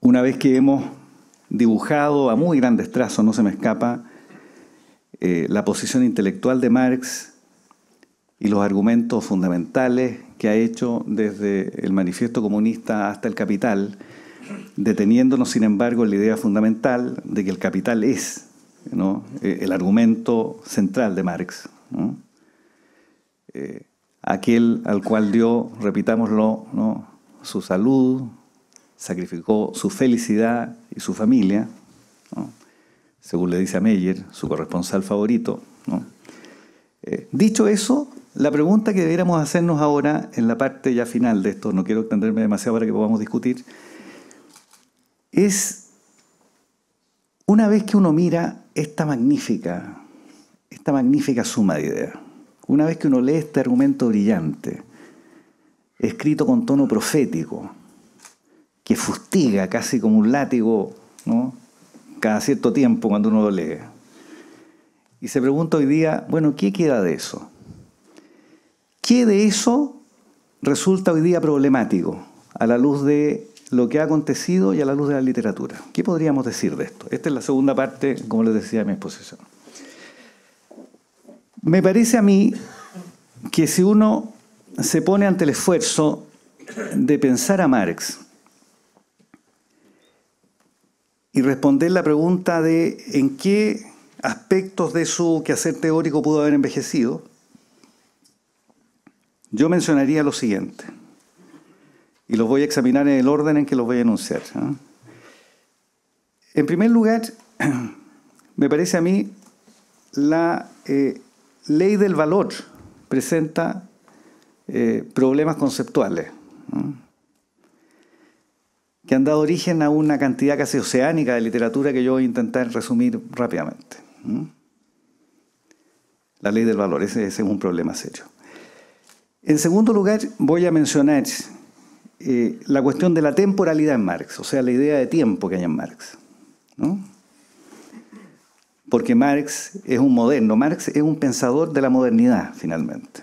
una vez que hemos dibujado a muy grandes trazos, no se me escapa, eh, la posición intelectual de Marx, y los argumentos fundamentales que ha hecho desde el manifiesto comunista hasta el capital, deteniéndonos sin embargo en la idea fundamental de que el capital es eh, el argumento central de Marx, eh, aquel al cual dio, repitámoslo, su salud, sacrificó su felicidad y su familia, según le dice a Meyer, su corresponsal favorito. Eh, dicho eso, la pregunta que debiéramos hacernos ahora, en la parte ya final de esto, no quiero extenderme demasiado para que podamos discutir, es una vez que uno mira esta magnífica, esta magnífica suma de ideas, una vez que uno lee este argumento brillante, escrito con tono profético, que fustiga casi como un látigo, ¿no? Cada cierto tiempo cuando uno lo lee. Y se pregunta hoy día, bueno, ¿qué queda de eso? ¿Qué de eso resulta hoy día problemático a la luz de lo que ha acontecido y a la luz de la literatura? ¿Qué podríamos decir de esto? Esta es la segunda parte, como les decía, de mi exposición. Me parece a mí que si uno se pone ante el esfuerzo de pensar a Marx y responder la pregunta de en qué aspectos de su quehacer teórico pudo haber envejecido, yo mencionaría lo siguiente, y los voy a examinar en el orden en que los voy a enunciar. ¿ah? En primer lugar, [clears throat] me parece a mí la eh, ley del valor presenta eh, problemas conceptuales que han dado origen a una cantidad casi oceánica de literatura que yo voy a intentar resumir rápidamente. La ley del valor, ese es un problema serio. En segundo lugar, voy a mencionar eh, la cuestión de la temporalidad en Marx, o sea, la idea de tiempo que hay en Marx. Porque Marx es un moderno, Marx es un pensador de la modernidad, finalmente.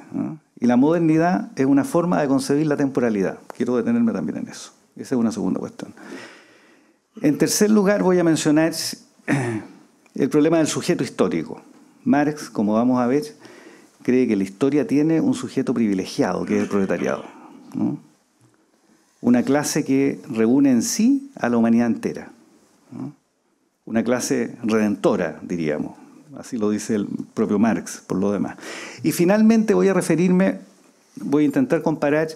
Y la modernidad es una forma de concebir la temporalidad. Quiero detenerme también en eso. Esa es una segunda cuestión. En tercer lugar, voy a mencionar eh, el problema del sujeto histórico. Marx, como vamos a ver, cree que la historia tiene un sujeto privilegiado, que es el proletariado. Una clase que reúne en sí a la humanidad entera. Una clase redentora, diríamos. Así lo dice el propio Marx, por lo demás. Y finalmente voy a referirme, voy a intentar comparar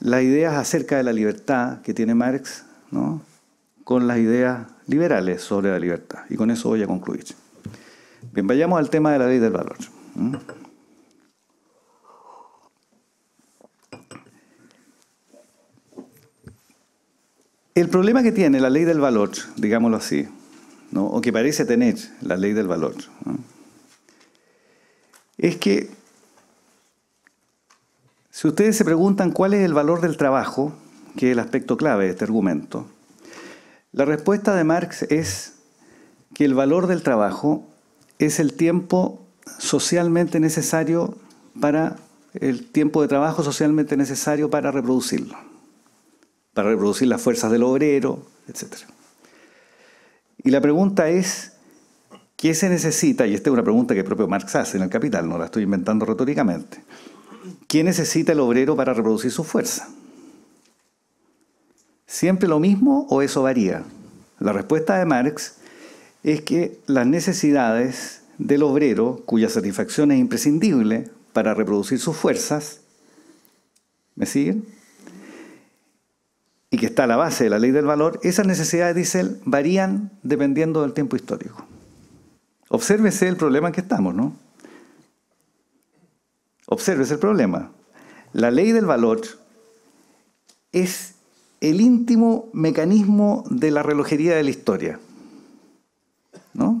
las ideas acerca de la libertad que tiene Marx con las ideas liberales sobre la libertad. Y con eso voy a concluir. Bien, vayamos al tema de la ley del valor. El problema que tiene la ley del valor, digámoslo así, o que parece tener la ley del valor, es que si ustedes se preguntan cuál es el valor del trabajo, que es el aspecto clave de este argumento, la respuesta de Marx es que el valor del trabajo es el tiempo socialmente necesario para el tiempo de trabajo socialmente necesario para reproducirlo para reproducir las fuerzas del obrero, etc. Y la pregunta es, ¿qué se necesita? Y esta es una pregunta que el propio Marx hace en el Capital, no la estoy inventando retóricamente. ¿Qué necesita el obrero para reproducir su fuerza? ¿Siempre lo mismo o eso varía? La respuesta de Marx es que las necesidades del obrero, cuya satisfacción es imprescindible para reproducir sus fuerzas, ¿me siguen? y que está a la base de la ley del valor, esas necesidades, dice él, varían dependiendo del tiempo histórico. Obsérvese el problema en que estamos, ¿no? Obsérvese el problema. La ley del valor es el íntimo mecanismo de la relojería de la historia, ¿no?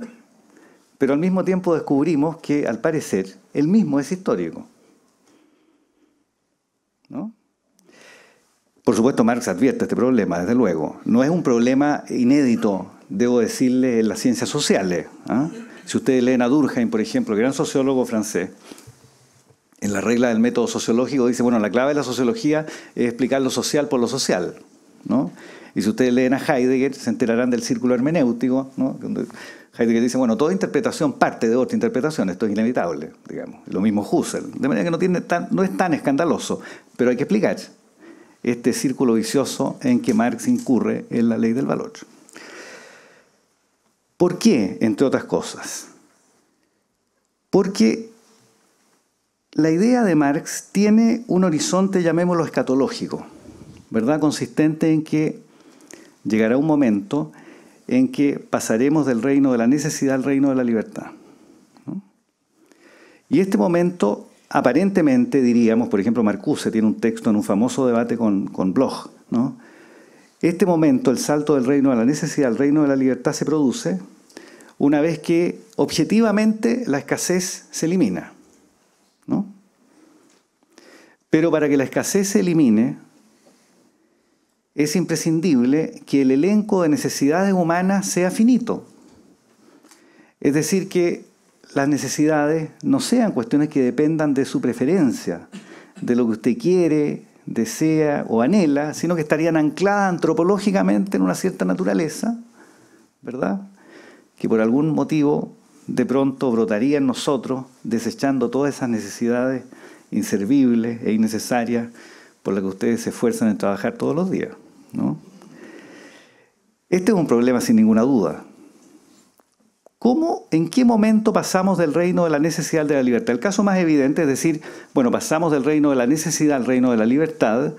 Pero al mismo tiempo descubrimos que, al parecer, el mismo es histórico, ¿no? Por supuesto, Marx advierte este problema, desde luego. No es un problema inédito, debo decirle, en las ciencias sociales. ¿ah? Si ustedes leen a Durkheim, por ejemplo, que era un sociólogo francés, en la regla del método sociológico dice, bueno, la clave de la sociología es explicar lo social por lo social. Y si ustedes leen a Heidegger, se enterarán del círculo hermenéutico, Heidegger dice, bueno, toda interpretación parte de otra interpretación, esto es inevitable, digamos. Lo mismo Husserl. De manera que no, tiene no es tan escandaloso, pero hay que explicar este círculo vicioso en que Marx incurre en la ley del valor. ¿Por qué? Entre otras cosas. Porque la idea de Marx tiene un horizonte, llamémoslo escatológico, ¿verdad? Consistente en que llegará un momento en que pasaremos del reino de la necesidad al reino de la libertad. Y este momento aparentemente diríamos, por ejemplo, Marcuse tiene un texto en un famoso debate con, Bloch, Este momento, el salto del reino de la necesidad al reino de la libertad se produce una vez que objetivamente la escasez se elimina, Pero para que la escasez se elimine, es imprescindible que el elenco de necesidades humanas sea finito. Es decir, que las necesidades no sean cuestiones que dependan de su preferencia, de lo que usted quiere, desea o anhela, sino que estarían ancladas antropológicamente en una cierta naturaleza, ¿verdad? Que por algún motivo de pronto brotaría en nosotros, desechando todas esas necesidades inservibles e innecesarias por las que ustedes se esfuerzan en trabajar todos los días, ¿no? Este es un problema sin ninguna duda, ¿Cómo, en qué momento pasamos del reino de la necesidad de la libertad? El caso más evidente es decir, bueno, pasamos del reino de la necesidad al reino de la libertad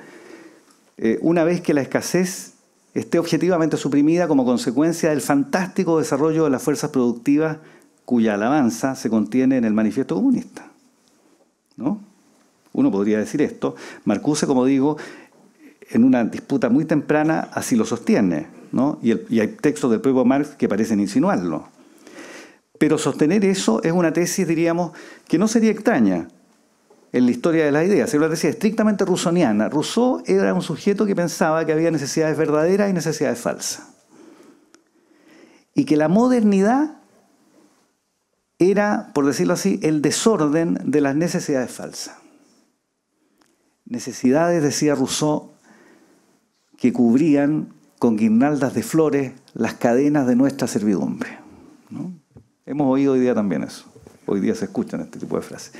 eh, una vez que la escasez esté objetivamente suprimida como consecuencia del fantástico desarrollo de las fuerzas productivas cuya alabanza se contiene en el manifiesto comunista. Uno podría decir esto. Marcuse, como digo, en una disputa muy temprana así lo sostiene, ¿no? y hay textos del propio Marx que parecen insinuarlo. Pero sostener eso es una tesis, diríamos, que no sería extraña en la historia de las ideas. Es una tesis estrictamente rusoniana. Rousseau era un sujeto que pensaba que había necesidades verdaderas y necesidades falsas. Y que la modernidad era, por decirlo así, el desorden de las necesidades falsas. Necesidades, decía Rousseau, que cubrían con guirnaldas de flores las cadenas de nuestra servidumbre. Hemos oído hoy día también eso. Hoy día se escuchan este tipo de frases.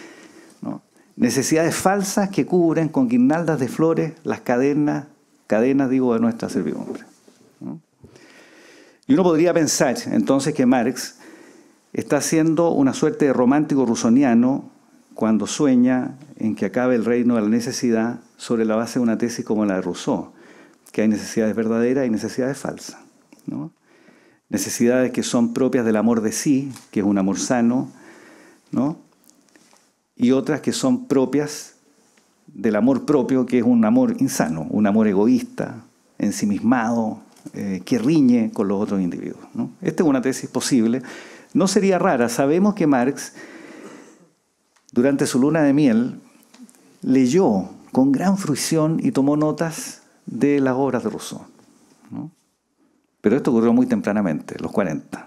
Necesidades falsas que cubren con guirnaldas de flores las cadenas, cadenas digo, de nuestra servidumbre. Y uno podría pensar entonces que Marx está haciendo una suerte de romántico rusoniano cuando sueña en que acabe el reino de la necesidad sobre la base de una tesis como la de Rousseau, que hay necesidades verdaderas y necesidades falsas. ¿no? necesidades que son propias del amor de sí, que es un amor sano, ¿no? y otras que son propias del amor propio, que es un amor insano, un amor egoísta, ensimismado, eh, que riñe con los otros individuos. Esta es una tesis posible. No sería rara. Sabemos que Marx, durante su luna de miel, leyó con gran fruición y tomó notas de las obras de Rousseau. ¿no? Pero esto ocurrió muy tempranamente, los 40.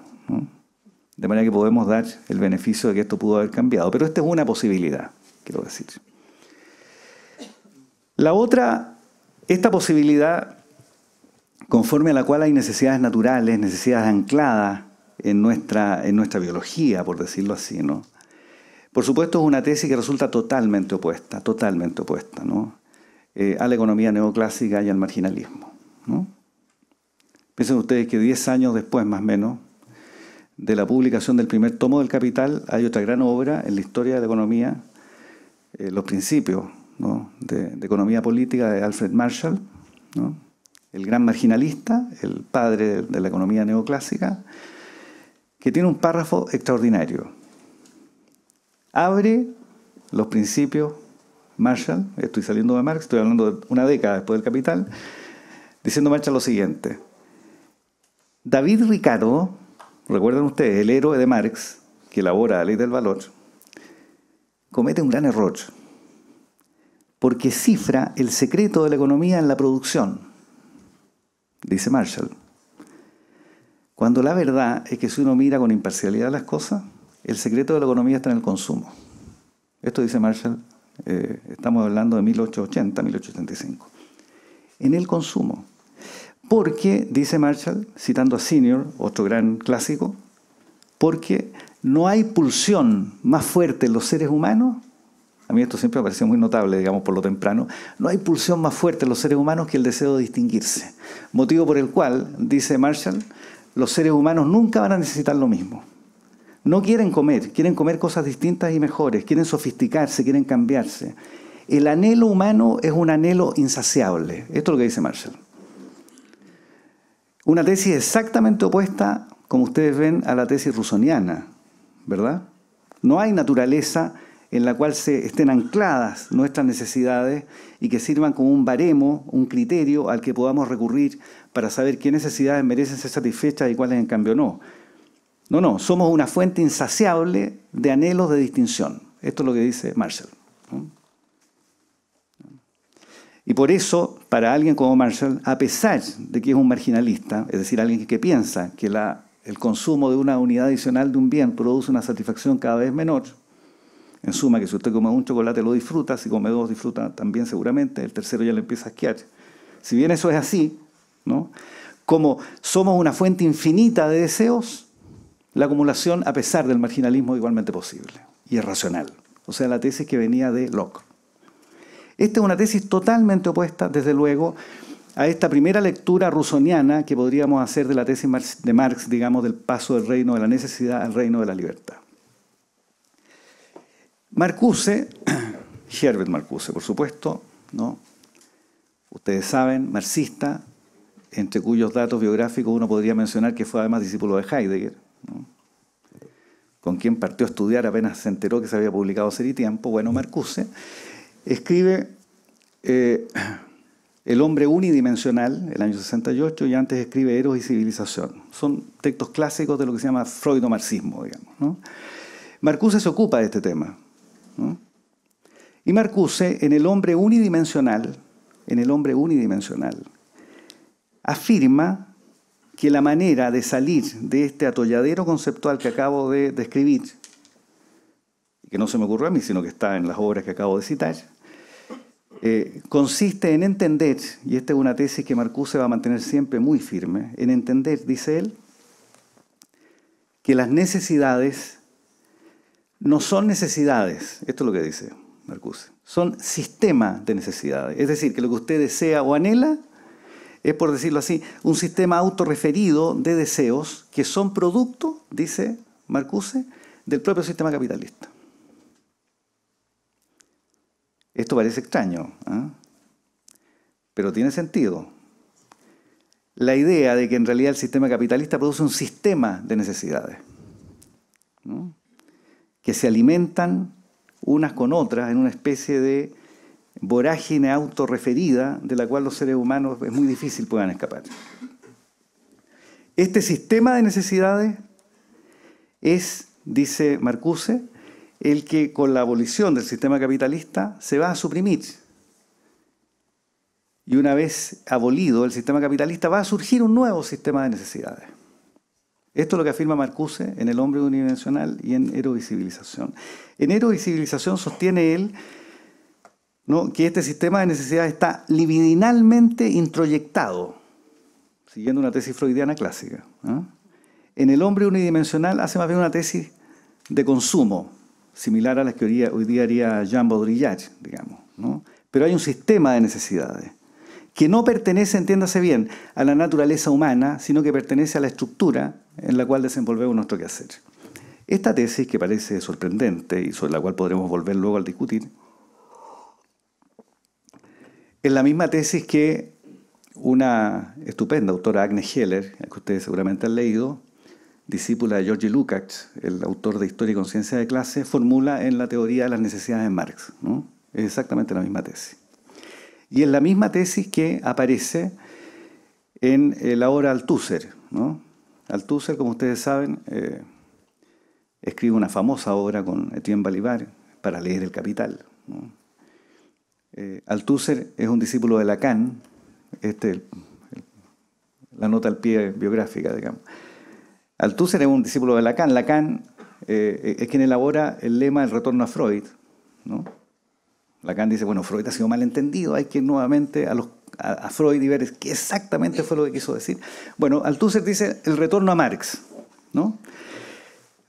De manera que podemos dar el beneficio de que esto pudo haber cambiado. Pero esta es una posibilidad, quiero decir. La otra, esta posibilidad conforme a la cual hay necesidades naturales, necesidades ancladas en nuestra, en nuestra biología, por decirlo así, ¿no? Por supuesto es una tesis que resulta totalmente opuesta, totalmente opuesta, ¿no? Eh, a la economía neoclásica y al marginalismo, ¿no? Piensen ustedes que 10 años después, más o menos, de la publicación del primer tomo del Capital, hay otra gran obra en la historia de la economía, eh, Los Principios de, Economía Política de Alfred Marshall, el gran marginalista, el padre de la economía neoclásica, que tiene un párrafo extraordinario. Abre los principios Marshall, estoy saliendo de Marx, estoy hablando de una década después del Capital, diciendo Marshall lo siguiente. David Ricardo, recuerden ustedes, el héroe de Marx, que elabora la ley del valor, comete un gran error, porque cifra el secreto de la economía en la producción, dice Marshall. Cuando la verdad es que si uno mira con imparcialidad las cosas, el secreto de la economía está en el consumo. Esto dice Marshall, eh, estamos hablando de 1880, 1885. En el consumo. Porque, dice Marshall, citando a Senior, otro gran clásico, porque no hay pulsión más fuerte en los seres humanos, a mí esto siempre me pareció muy notable, digamos, por lo temprano, no hay pulsión más fuerte en los seres humanos que el deseo de distinguirse, motivo por el cual, dice Marshall, los seres humanos nunca van a necesitar lo mismo. No quieren comer, quieren comer cosas distintas y mejores, quieren sofisticarse, quieren cambiarse. El anhelo humano es un anhelo insaciable, esto es lo que dice Marshall. Una tesis exactamente opuesta, como ustedes ven, a la tesis rusoniana, ¿verdad? No hay naturaleza en la cual se estén ancladas nuestras necesidades y que sirvan como un baremo, un criterio al que podamos recurrir para saber qué necesidades merecen ser satisfechas y cuáles en cambio no. No, no, somos una fuente insaciable de anhelos de distinción. Esto es lo que dice Marshall. Y por eso, para alguien como Marshall, a pesar de que es un marginalista, es decir, alguien que piensa que el consumo de una unidad adicional de un bien produce una satisfacción cada vez menor, en suma, que si usted come un chocolate lo disfruta, si come dos disfruta también seguramente, el tercero ya le empieza a esquiar. Si bien eso es así, ¿no? como somos una fuente infinita de deseos, la acumulación, a pesar del marginalismo, es igualmente posible y es racional. O sea, la tesis que venía de Locke. Esta es una tesis totalmente opuesta, desde luego, a esta primera lectura rusoniana que podríamos hacer de la tesis de Marx, digamos, del paso del reino de la necesidad al reino de la libertad. Marcuse, [clears throat] Herbert Marcuse, por supuesto, ¿no? ustedes saben, marxista, entre cuyos datos biográficos uno podría mencionar que fue además discípulo de Heidegger, con quien partió a estudiar apenas se enteró que se había publicado Ser Tiempo, bueno, Marcuse, escribe eh, El hombre unidimensional, el año 68, y antes escribe Eros y Civilización. Son textos clásicos de lo que se llama freudomarxismo, digamos. Marcuse se ocupa de este tema. Y Marcuse, en el hombre unidimensional, en el hombre unidimensional, afirma que la manera de salir de este atolladero conceptual que acabo de describir, que no se me ocurrió a mí, sino que está en las obras que acabo de citar, eh, consiste en entender, y esta es una tesis que Marcuse va a mantener siempre muy firme, en entender, dice él, que las necesidades no son necesidades, esto es lo que dice Marcuse, son sistemas de necesidades. Es decir, que lo que usted desea o anhela es, por decirlo así, un sistema autorreferido de deseos que son producto, dice Marcuse, del propio sistema capitalista. Esto parece extraño, ¿ah? pero tiene sentido. La idea de que en realidad el sistema capitalista produce un sistema de necesidades, que se alimentan unas con otras en una especie de vorágine autorreferida de la cual los seres humanos es muy difícil puedan escapar. Este sistema de necesidades es, dice Marcuse, el que con la abolición del sistema capitalista se va a suprimir. Y una vez abolido el sistema capitalista va a surgir un nuevo sistema de necesidades. Esto es lo que afirma Marcuse en El hombre unidimensional y en erovisibilización Civilización. En erovisibilización Civilización sostiene él que este sistema de necesidades está libidinalmente introyectado, siguiendo una tesis freudiana clásica. ¿eh? En El hombre unidimensional hace más bien una tesis de consumo, similar a la que hoy día haría Jean Baudrillard, digamos. Pero hay un sistema de necesidades que no pertenece, entiéndase bien, a la naturaleza humana, sino que pertenece a la estructura en la cual desenvolvemos nuestro quehacer. Esta tesis, que parece sorprendente y sobre la cual podremos volver luego al discutir, es la misma tesis que una estupenda autora, Agnes Heller, que ustedes seguramente han leído, discípula de Georgi Lukács, el autor de Historia y Conciencia de Clase, formula en la teoría de las necesidades de Marx. Es exactamente la misma tesis. Y es la misma tesis que aparece en eh, la obra Althusser. ¿no? Althusser, como ustedes saben, eh, escribe una famosa obra con Etienne Balibar para leer El Capital. ¿no? Eh, Althusser es un discípulo de Lacan, este, la nota al pie biográfica, digamos. Althusser es un discípulo de Lacan. Lacan eh, eh, es quien elabora el lema del retorno a Freud. Lacan dice, bueno, Freud ha sido malentendido, hay que ir nuevamente a, a, Freud y ver qué exactamente fue lo que quiso decir. Bueno, Althusser dice el retorno a Marx. ¿no?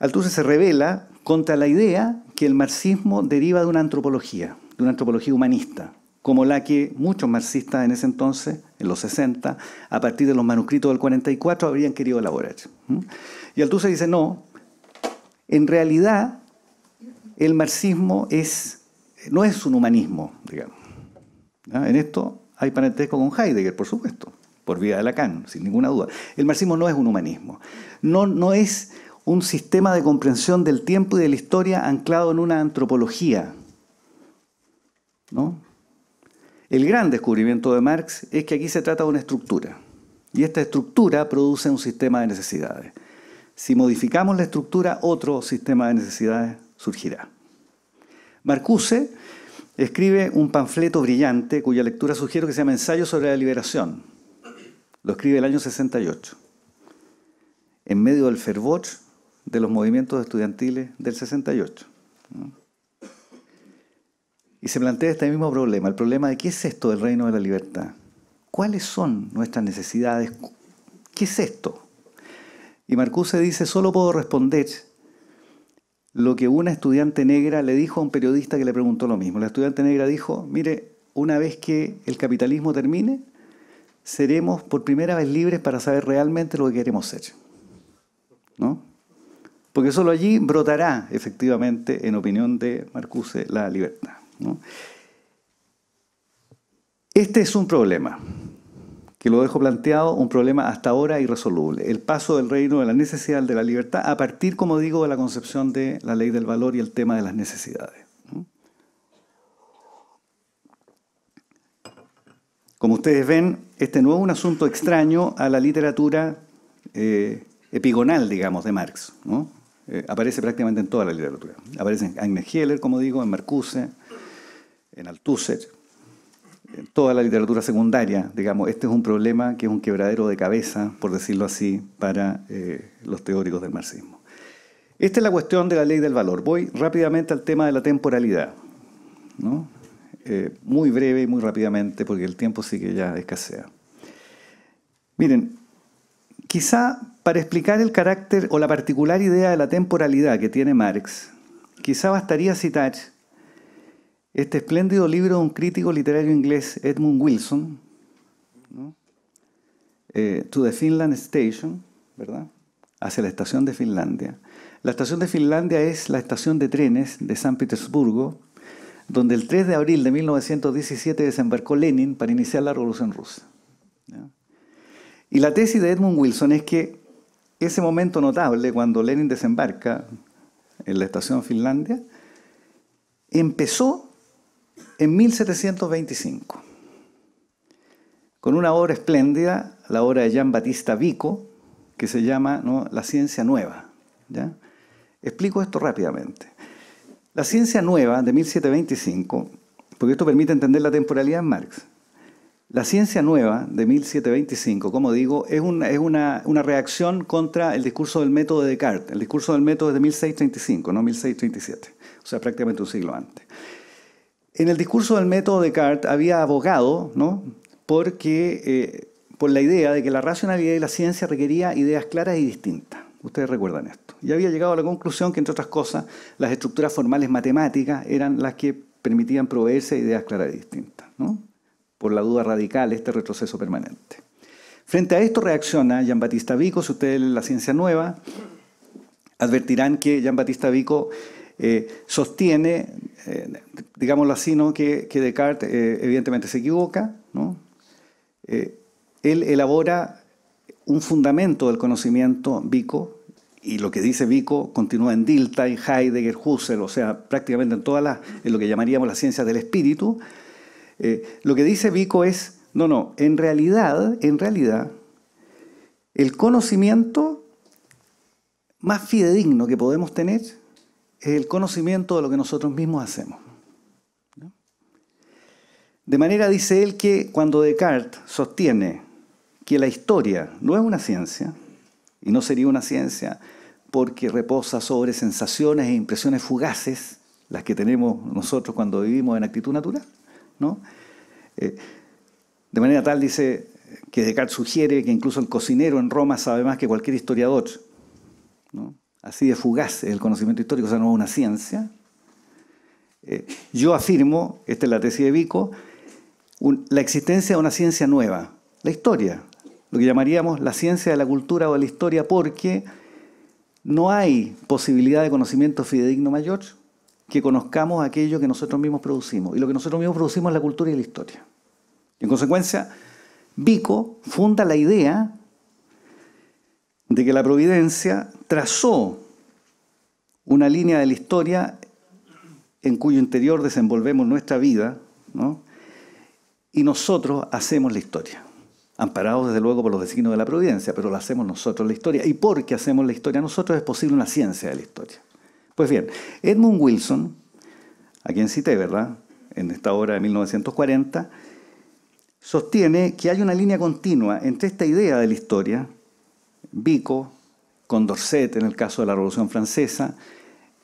Althusser se revela contra la idea que el marxismo deriva de una antropología, de una antropología humanista como la que muchos marxistas en ese entonces, en los 60, a partir de los manuscritos del 44, habrían querido elaborar. ¿Mm? Y Althusser dice, no, en realidad el marxismo es, no es un humanismo, digamos. En esto hay parentesco con Heidegger, por supuesto, por vía de Lacan, sin ninguna duda. El marxismo no es un humanismo, no, no es un sistema de comprensión del tiempo y de la historia anclado en una antropología. ¿No? El gran descubrimiento de Marx es que aquí se trata de una estructura, y esta estructura produce un sistema de necesidades. Si modificamos la estructura, otro sistema de necesidades surgirá. Marcuse escribe un panfleto brillante cuya lectura sugiero que se llama Ensayo sobre la Liberación. Lo escribe el año 68, en medio del fervor de los movimientos estudiantiles del 68. Y se plantea este mismo problema, el problema de qué es esto del reino de la libertad. ¿Cuáles son nuestras necesidades? ¿Qué es esto? Y Marcuse dice, solo puedo responder lo que una estudiante negra le dijo a un periodista que le preguntó lo mismo. La estudiante negra dijo, mire, una vez que el capitalismo termine, seremos por primera vez libres para saber realmente lo que queremos ser. ¿No? Porque solo allí brotará efectivamente, en opinión de Marcuse, la libertad. Este es un problema, que lo dejo planteado, un problema hasta ahora irresoluble. El paso del reino de la necesidad de la libertad a partir, como digo, de la concepción de la ley del valor y el tema de las necesidades. Como ustedes ven, este no es un asunto extraño a la literatura eh, epigonal, digamos, de Marx. Eh, aparece prácticamente en toda la literatura. Aparece en Agnes Heller, como digo, en Marcuse, en Althusser, en toda la literatura secundaria. Digamos, este es un problema que es un quebradero de cabeza, por decirlo así, para eh, los teóricos del marxismo. Esta es la cuestión de la ley del valor. Voy rápidamente al tema de la temporalidad. Eh, muy breve y muy rápidamente, porque el tiempo sí que ya escasea. Miren, quizá para explicar el carácter o la particular idea de la temporalidad que tiene Marx, quizá bastaría citar este espléndido libro de un crítico literario inglés, Edmund Wilson, eh, To the Finland Station, ¿verdad? Hacia la estación de Finlandia. La estación de Finlandia es la estación de trenes de San Petersburgo, donde el 3 de abril de 1917 desembarcó Lenin para iniciar la Revolución Rusa. Y la tesis de Edmund Wilson es que ese momento notable, cuando Lenin desembarca en la estación Finlandia, empezó en 1725, con una obra espléndida, la obra de Jean baptiste Vico, que se llama La Ciencia Nueva. ¿ya? Explico esto rápidamente. La Ciencia Nueva de 1725, porque esto permite entender la temporalidad en Marx. La Ciencia Nueva de 1725, como digo, es, una, una reacción contra el discurso del método de Descartes. El discurso del método es de 1635, no 1637, o sea, prácticamente un siglo antes. En el discurso del método Descartes había abogado ¿no? Porque, eh, por la idea de que la racionalidad y la ciencia requería ideas claras y distintas. Ustedes recuerdan esto. Y había llegado a la conclusión que, entre otras cosas, las estructuras formales matemáticas eran las que permitían proveerse ideas claras y distintas. Por la duda radical, este retroceso permanente. Frente a esto reacciona jean baptiste Vico, si ustedes leen La Ciencia Nueva, advertirán que jean Battista Vico eh, sostiene, eh, digámoslo así, ¿no? que, Descartes eh, evidentemente se equivoca, ¿no? él elabora un fundamento del conocimiento Vico, y lo que dice Vico continúa en en Heidegger, Husserl, o sea, prácticamente en todas las, en lo que llamaríamos las ciencias del espíritu. lo que dice Vico es, no, no, en realidad, en realidad, el conocimiento más fidedigno que podemos tener el conocimiento de lo que nosotros mismos hacemos. De manera dice él que cuando Descartes sostiene que la historia no es una ciencia, y no sería una ciencia porque reposa sobre sensaciones e impresiones fugaces, las que tenemos nosotros cuando vivimos en actitud natural, ¿no? Eh, de manera tal dice que Descartes sugiere que incluso el cocinero en Roma sabe más que cualquier historiador, ¿no? así de fugaz es el conocimiento histórico, o sea, no es una ciencia. Eh, yo afirmo, esta es la tesis de Vico, la existencia de una ciencia nueva, la historia, lo que llamaríamos la ciencia de la cultura o de la historia, porque no hay posibilidad de conocimiento fidedigno mayor que conozcamos aquello que nosotros mismos producimos. Y lo que nosotros mismos producimos es la cultura y la historia. en consecuencia, Vico funda la idea de que la providencia trazó una línea de la historia en cuyo interior desenvolvemos nuestra vida, y nosotros hacemos la historia, amparados desde luego por los designios de la providencia, pero la hacemos nosotros la historia, y porque hacemos la historia nosotros es posible una ciencia de la historia. Pues bien, Edmund Wilson, a quien cité, ¿verdad?, en esta obra de 1940, sostiene que hay una línea continua entre esta idea de la historia, Vico, Dorset en el caso de la Revolución Francesa,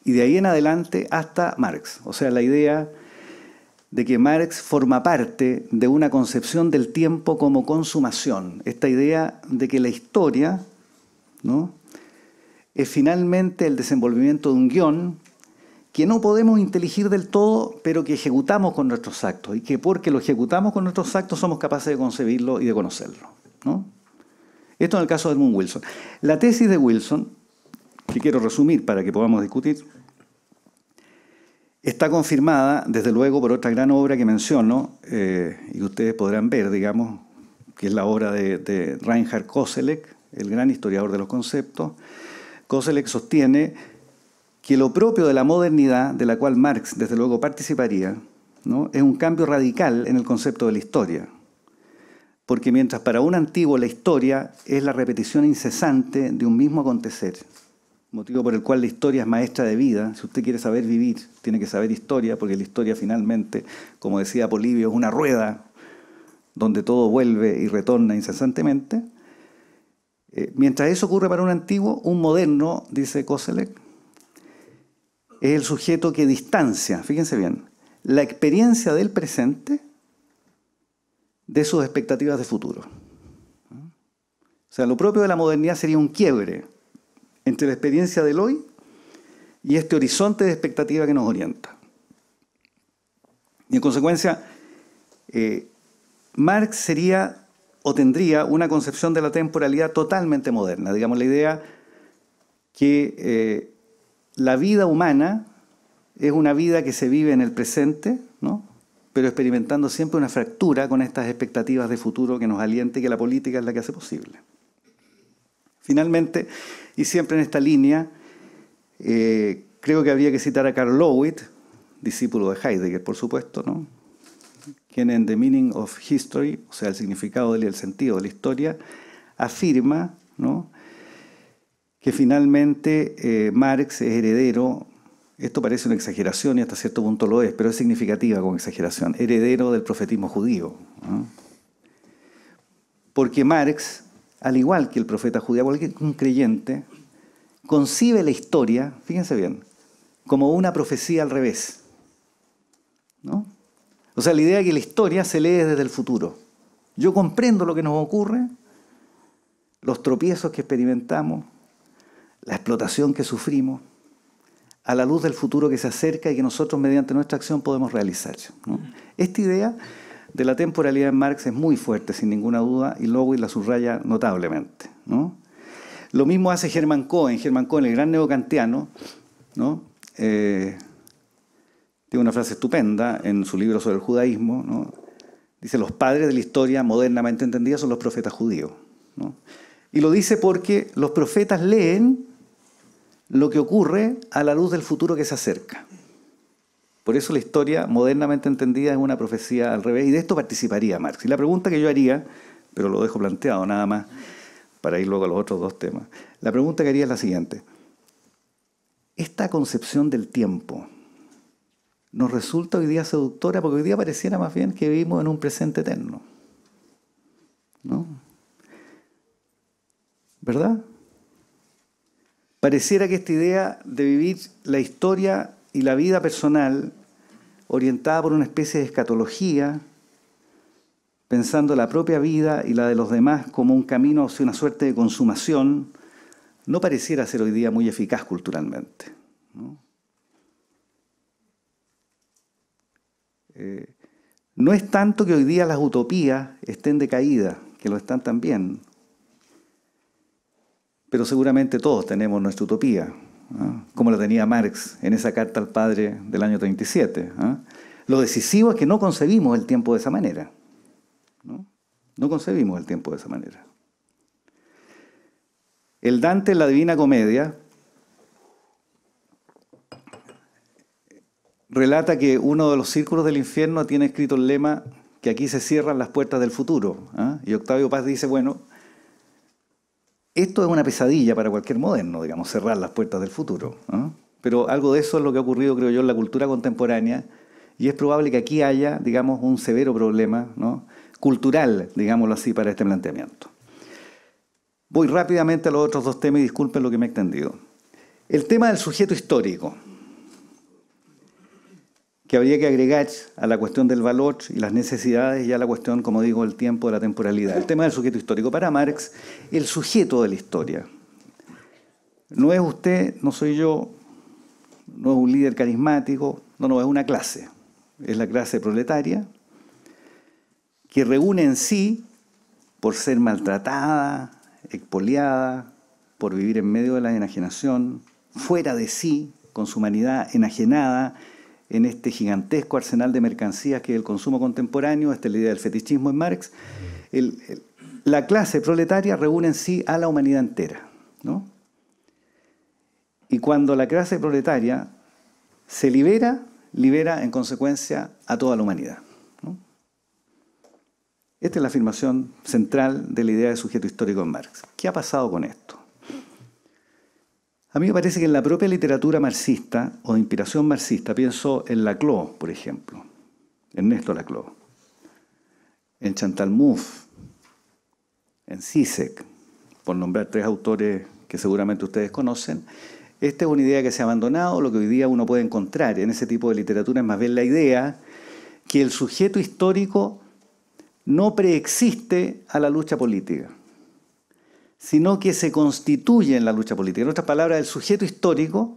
y de ahí en adelante hasta Marx. O sea, la idea de que Marx forma parte de una concepción del tiempo como consumación, esta idea de que la historia ¿no? es finalmente el desenvolvimiento de un guión que no podemos inteligir del todo, pero que ejecutamos con nuestros actos, y que porque lo ejecutamos con nuestros actos somos capaces de concebirlo y de conocerlo. ¿no? Esto en el caso de Edmund Wilson. La tesis de Wilson, que quiero resumir para que podamos discutir, está confirmada, desde luego, por otra gran obra que menciono, eh, y ustedes podrán ver, digamos, que es la obra de, Reinhard Koselleck, el gran historiador de los conceptos. Koselleck sostiene que lo propio de la modernidad, de la cual Marx desde luego participaría, ¿no? es un cambio radical en el concepto de la historia porque mientras para un antiguo la historia es la repetición incesante de un mismo acontecer, motivo por el cual la historia es maestra de vida, si usted quiere saber vivir, tiene que saber historia, porque la historia finalmente, como decía Polibio, es una rueda donde todo vuelve y retorna incesantemente. Eh, mientras eso ocurre para un antiguo, un moderno, dice Koselec, es el sujeto que distancia, fíjense bien, la experiencia del presente de sus expectativas de futuro. O sea, lo propio de la modernidad sería un quiebre entre la experiencia del hoy y este horizonte de expectativa que nos orienta. Y en consecuencia, eh, Marx sería o tendría una concepción de la temporalidad totalmente moderna, digamos la idea que eh, la vida humana es una vida que se vive en el presente, ¿no? pero experimentando siempre una fractura con estas expectativas de futuro que nos aliente que la política es la que hace posible. Finalmente, y siempre en esta línea, eh, creo que habría que citar a Karl Lowitt, discípulo de Heidegger, por supuesto, ¿no? quien en The Meaning of History, o sea, el significado y el sentido de la historia, afirma que finalmente eh, Marx es heredero esto parece una exageración y hasta cierto punto lo es, pero es significativa con exageración, heredero del profetismo judío. Porque Marx, al igual que el profeta judío, cualquier un creyente, concibe la historia, fíjense bien, como una profecía al revés. ¿no? O sea, la idea que la historia se lee desde el futuro. Yo comprendo lo que nos ocurre, los tropiezos que experimentamos, la explotación que sufrimos, a la luz del futuro que se acerca y que nosotros mediante nuestra acción podemos realizar. Esta idea de la temporalidad en Marx es muy fuerte, sin ninguna duda, y luego la subraya notablemente. Lo mismo hace Germán Cohen, Germán Cohen, el gran neocantiano, ¿no? Eh, tiene una frase estupenda en su libro sobre el judaísmo, dice, los padres de la historia modernamente entendida son los profetas judíos. Y lo dice porque los profetas leen lo que ocurre a la luz del futuro que se acerca. Por eso la historia, modernamente entendida, es una profecía al revés, y de esto participaría Marx. Y la pregunta que yo haría, pero lo dejo planteado nada más, para ir luego a los otros dos temas, la pregunta que haría es la siguiente. Esta concepción del tiempo nos resulta hoy día seductora porque hoy día pareciera más bien que vivimos en un presente eterno. ¿No? ¿Verdad? Pareciera que esta idea de vivir la historia y la vida personal orientada por una especie de escatología, pensando la propia vida y la de los demás como un camino hacia una suerte de consumación, no pareciera ser hoy día muy eficaz culturalmente. ¿no? Eh, no es tanto que hoy día las utopías estén decaídas, que lo están también, pero seguramente todos tenemos nuestra utopía, ¿ah? como la tenía Marx en esa carta al padre del año 37. ¿ah? Lo decisivo es que no concebimos el tiempo de esa manera. ¿no? concebimos el tiempo de esa manera. El Dante en la Divina Comedia relata que uno de los círculos del infierno tiene escrito el lema que aquí se cierran las puertas del futuro. ¿ah? Y Octavio Paz dice, bueno, esto es una pesadilla para cualquier moderno, digamos, cerrar las puertas del futuro. ¿ah? Pero algo de eso es lo que ha ocurrido, creo yo, en la cultura contemporánea y es probable que aquí haya, digamos, un severo problema cultural, digámoslo así, para este planteamiento. Voy rápidamente a los otros dos temas y disculpen lo que me he extendido. El tema del sujeto histórico que habría que agregar a la cuestión del valor y las necesidades y a la cuestión, como digo, del tiempo, de la temporalidad. El tema del sujeto histórico. Para Marx, el sujeto de la historia no es usted, no soy yo, no es un líder carismático, no, no, es una clase. Es la clase proletaria que reúne en sí, por ser maltratada, expoliada, por vivir en medio de la enajenación, fuera de sí, con su humanidad enajenada, en este gigantesco arsenal de mercancías que es el consumo contemporáneo, esta es la idea del fetichismo en Marx, la clase proletaria reúne en sí a la humanidad entera. Y cuando la clase proletaria se libera, libera en consecuencia a toda la humanidad. Esta es la afirmación central de la idea de sujeto histórico en Marx. ¿Qué ha pasado con esto? A mí me parece que en la propia literatura marxista o de inspiración marxista, pienso en Laclau, por ejemplo, Ernesto Laclau, en Chantal Mouffe, en Sisek, por nombrar tres autores que seguramente ustedes conocen, esta es una idea que se ha abandonado, lo que hoy día uno puede encontrar en ese tipo de literatura es más bien la idea que el sujeto histórico no preexiste a la lucha política sino que se constituye en la lucha política. En otras palabras, el sujeto histórico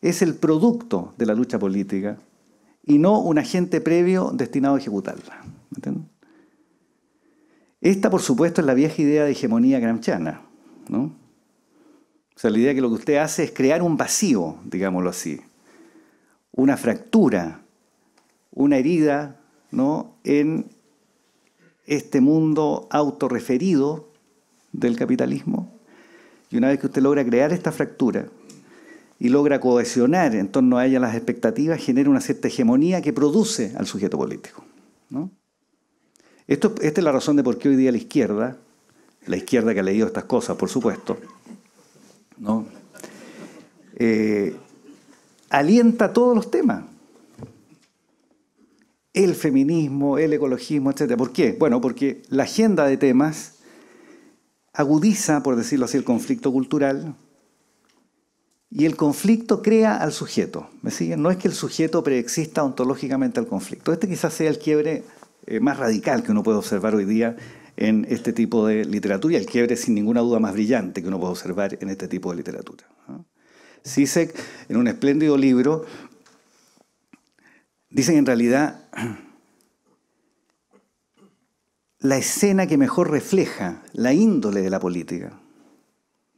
es el producto de la lucha política y no un agente previo destinado a ejecutarla. Esta, por supuesto, es la vieja idea de hegemonía gramsciana. ¿no? O sea, la idea que lo que usted hace es crear un vacío, digámoslo así, una fractura, una herida ¿no? en este mundo autorreferido del capitalismo. Y una vez que usted logra crear esta fractura y logra cohesionar en torno a ella las expectativas, genera una cierta hegemonía que produce al sujeto político. Esto, esta es la razón de por qué hoy día la izquierda, la izquierda que ha leído estas cosas, por supuesto, ¿no? Eh, alienta todos los temas. El feminismo, el ecologismo, etc. ¿Por qué? Bueno, porque la agenda de temas agudiza, por decirlo así, el conflicto cultural y el conflicto crea al sujeto. ¿Me siguen? No es que el sujeto preexista ontológicamente al conflicto. Este quizás sea el quiebre eh, más radical que uno puede observar hoy día en este tipo de literatura y el quiebre sin ninguna duda más brillante que uno puede observar en este tipo de literatura. Sisek, en un espléndido libro, dice que en realidad la escena que mejor refleja la índole de la política,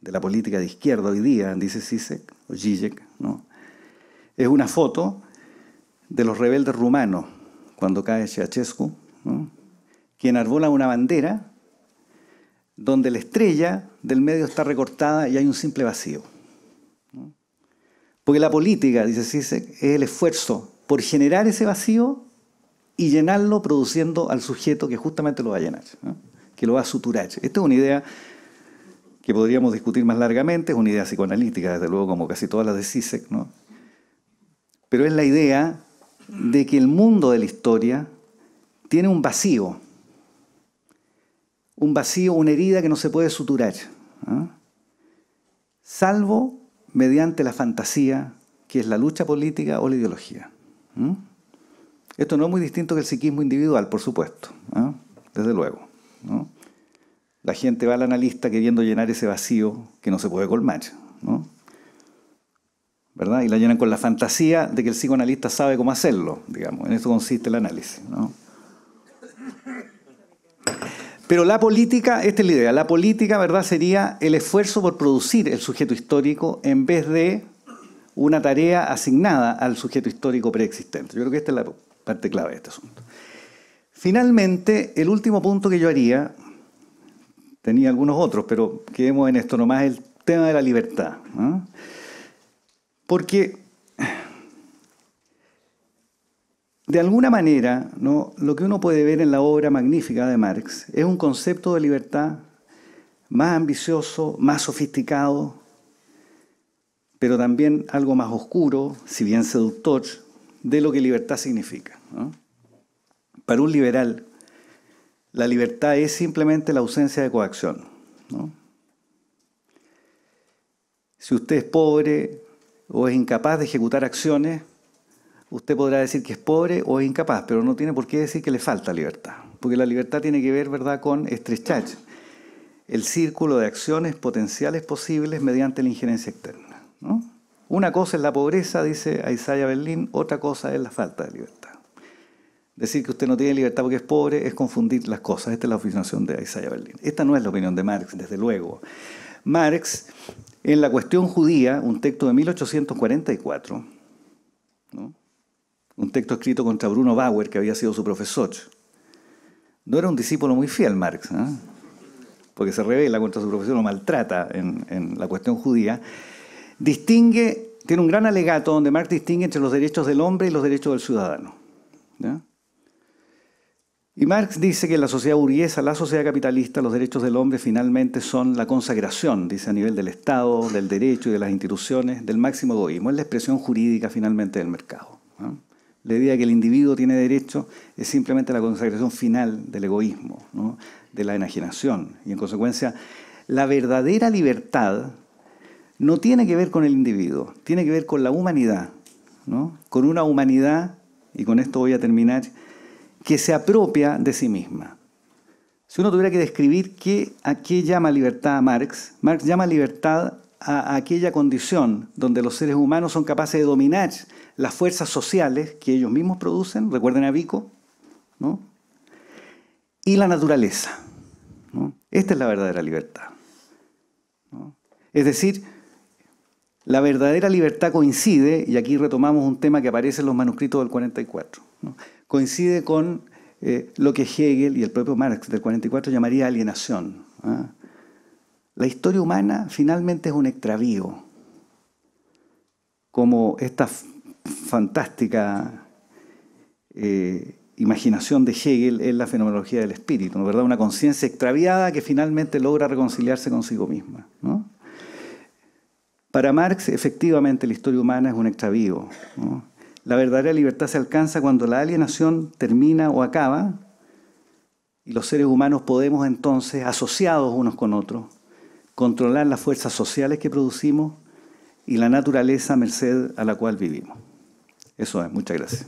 de la política de izquierda hoy día, dice Sisek o Zizek, es una foto de los rebeldes rumanos cuando cae Ceausescu, quien arbola una bandera donde la estrella del medio está recortada y hay un simple vacío. Porque la política, dice Zizek, es el esfuerzo por generar ese vacío y llenarlo produciendo al sujeto que justamente lo va a llenar, que lo va a suturar. Esta es una idea que podríamos discutir más largamente, es una idea psicoanalítica, desde luego, como casi todas las de Sisek, ¿no? pero es la idea de que el mundo de la historia tiene un vacío, un vacío, una herida que no se puede suturar, salvo mediante la fantasía, que es la lucha política o la ideología. Esto no es muy distinto que el psiquismo individual, por supuesto, ¿eh? desde luego. La gente va al analista queriendo llenar ese vacío que no se puede colmar. ¿verdad? Y la llenan con la fantasía de que el psicoanalista sabe cómo hacerlo, digamos. En eso consiste el análisis, Pero la política, esta es la idea, la política, ¿verdad?, sería el esfuerzo por producir el sujeto histórico en vez de una tarea asignada al sujeto histórico preexistente. Yo creo que esta es la parte clave de este asunto. Finalmente, el último punto que yo haría, tenía algunos otros, pero quedemos en esto nomás, el tema de la libertad. Porque, de alguna manera, ¿no? lo que uno puede ver en la obra magnífica de Marx es un concepto de libertad más ambicioso, más sofisticado, pero también algo más oscuro, si bien seductor, de lo que libertad significa. Para un liberal, la libertad es simplemente la ausencia de coacción. Si usted es pobre o es incapaz de ejecutar acciones, usted podrá decir que es pobre o es incapaz, pero no tiene por qué decir que le falta libertad, porque la libertad tiene que ver ¿verdad? con estrechar el círculo de acciones potenciales posibles mediante la injerencia externa. Una cosa es la pobreza, dice Isaiah Berlín, otra cosa es la falta de libertad. Decir que usted no tiene libertad porque es pobre es confundir las cosas. Esta es la opinión de Isaiah Berlín. Esta no es la opinión de Marx, desde luego. Marx, en La cuestión judía, un texto de 1844, un texto escrito contra Bruno Bauer, que había sido su profesor, no era un discípulo muy fiel Marx, ¿eh? porque se revela contra su profesor, lo maltrata en La cuestión judía distingue, tiene un gran alegato donde Marx distingue entre los derechos del hombre y los derechos del ciudadano. Y Marx dice que la sociedad burguesa, la sociedad capitalista, los derechos del hombre finalmente son la consagración, dice a nivel del Estado, del derecho y de las instituciones, del máximo egoísmo. Es la expresión jurídica finalmente del mercado. La idea que el individuo tiene derecho es simplemente la consagración final del egoísmo, de la enajenación. Y en consecuencia, la verdadera libertad no tiene que ver con el individuo, tiene que ver con la humanidad, ¿no? con una humanidad, y con esto voy a terminar, que se apropia de sí misma. Si uno tuviera que describir qué, a qué llama libertad a Marx, Marx llama libertad a aquella condición donde los seres humanos son capaces de dominar las fuerzas sociales que ellos mismos producen, recuerden a Vico, ¿no? y la naturaleza. Esta es la verdadera libertad. Es decir, la verdadera libertad coincide, y aquí retomamos un tema que aparece en los manuscritos del 44, coincide con eh, lo que Hegel y el propio Marx del 44 llamaría alienación. ¿ah? La historia humana finalmente es un extravío, como esta fantástica eh, imaginación de Hegel en la fenomenología del espíritu, ¿no? ¿verdad? Una conciencia extraviada que finalmente logra reconciliarse consigo misma. ¿no? Para Marx, efectivamente, la historia humana es un extravío. La verdadera libertad se alcanza cuando la alienación termina o acaba y los seres humanos podemos entonces, asociados unos con otros, controlar las fuerzas sociales que producimos y la naturaleza merced a la cual vivimos. Eso es, muchas gracias.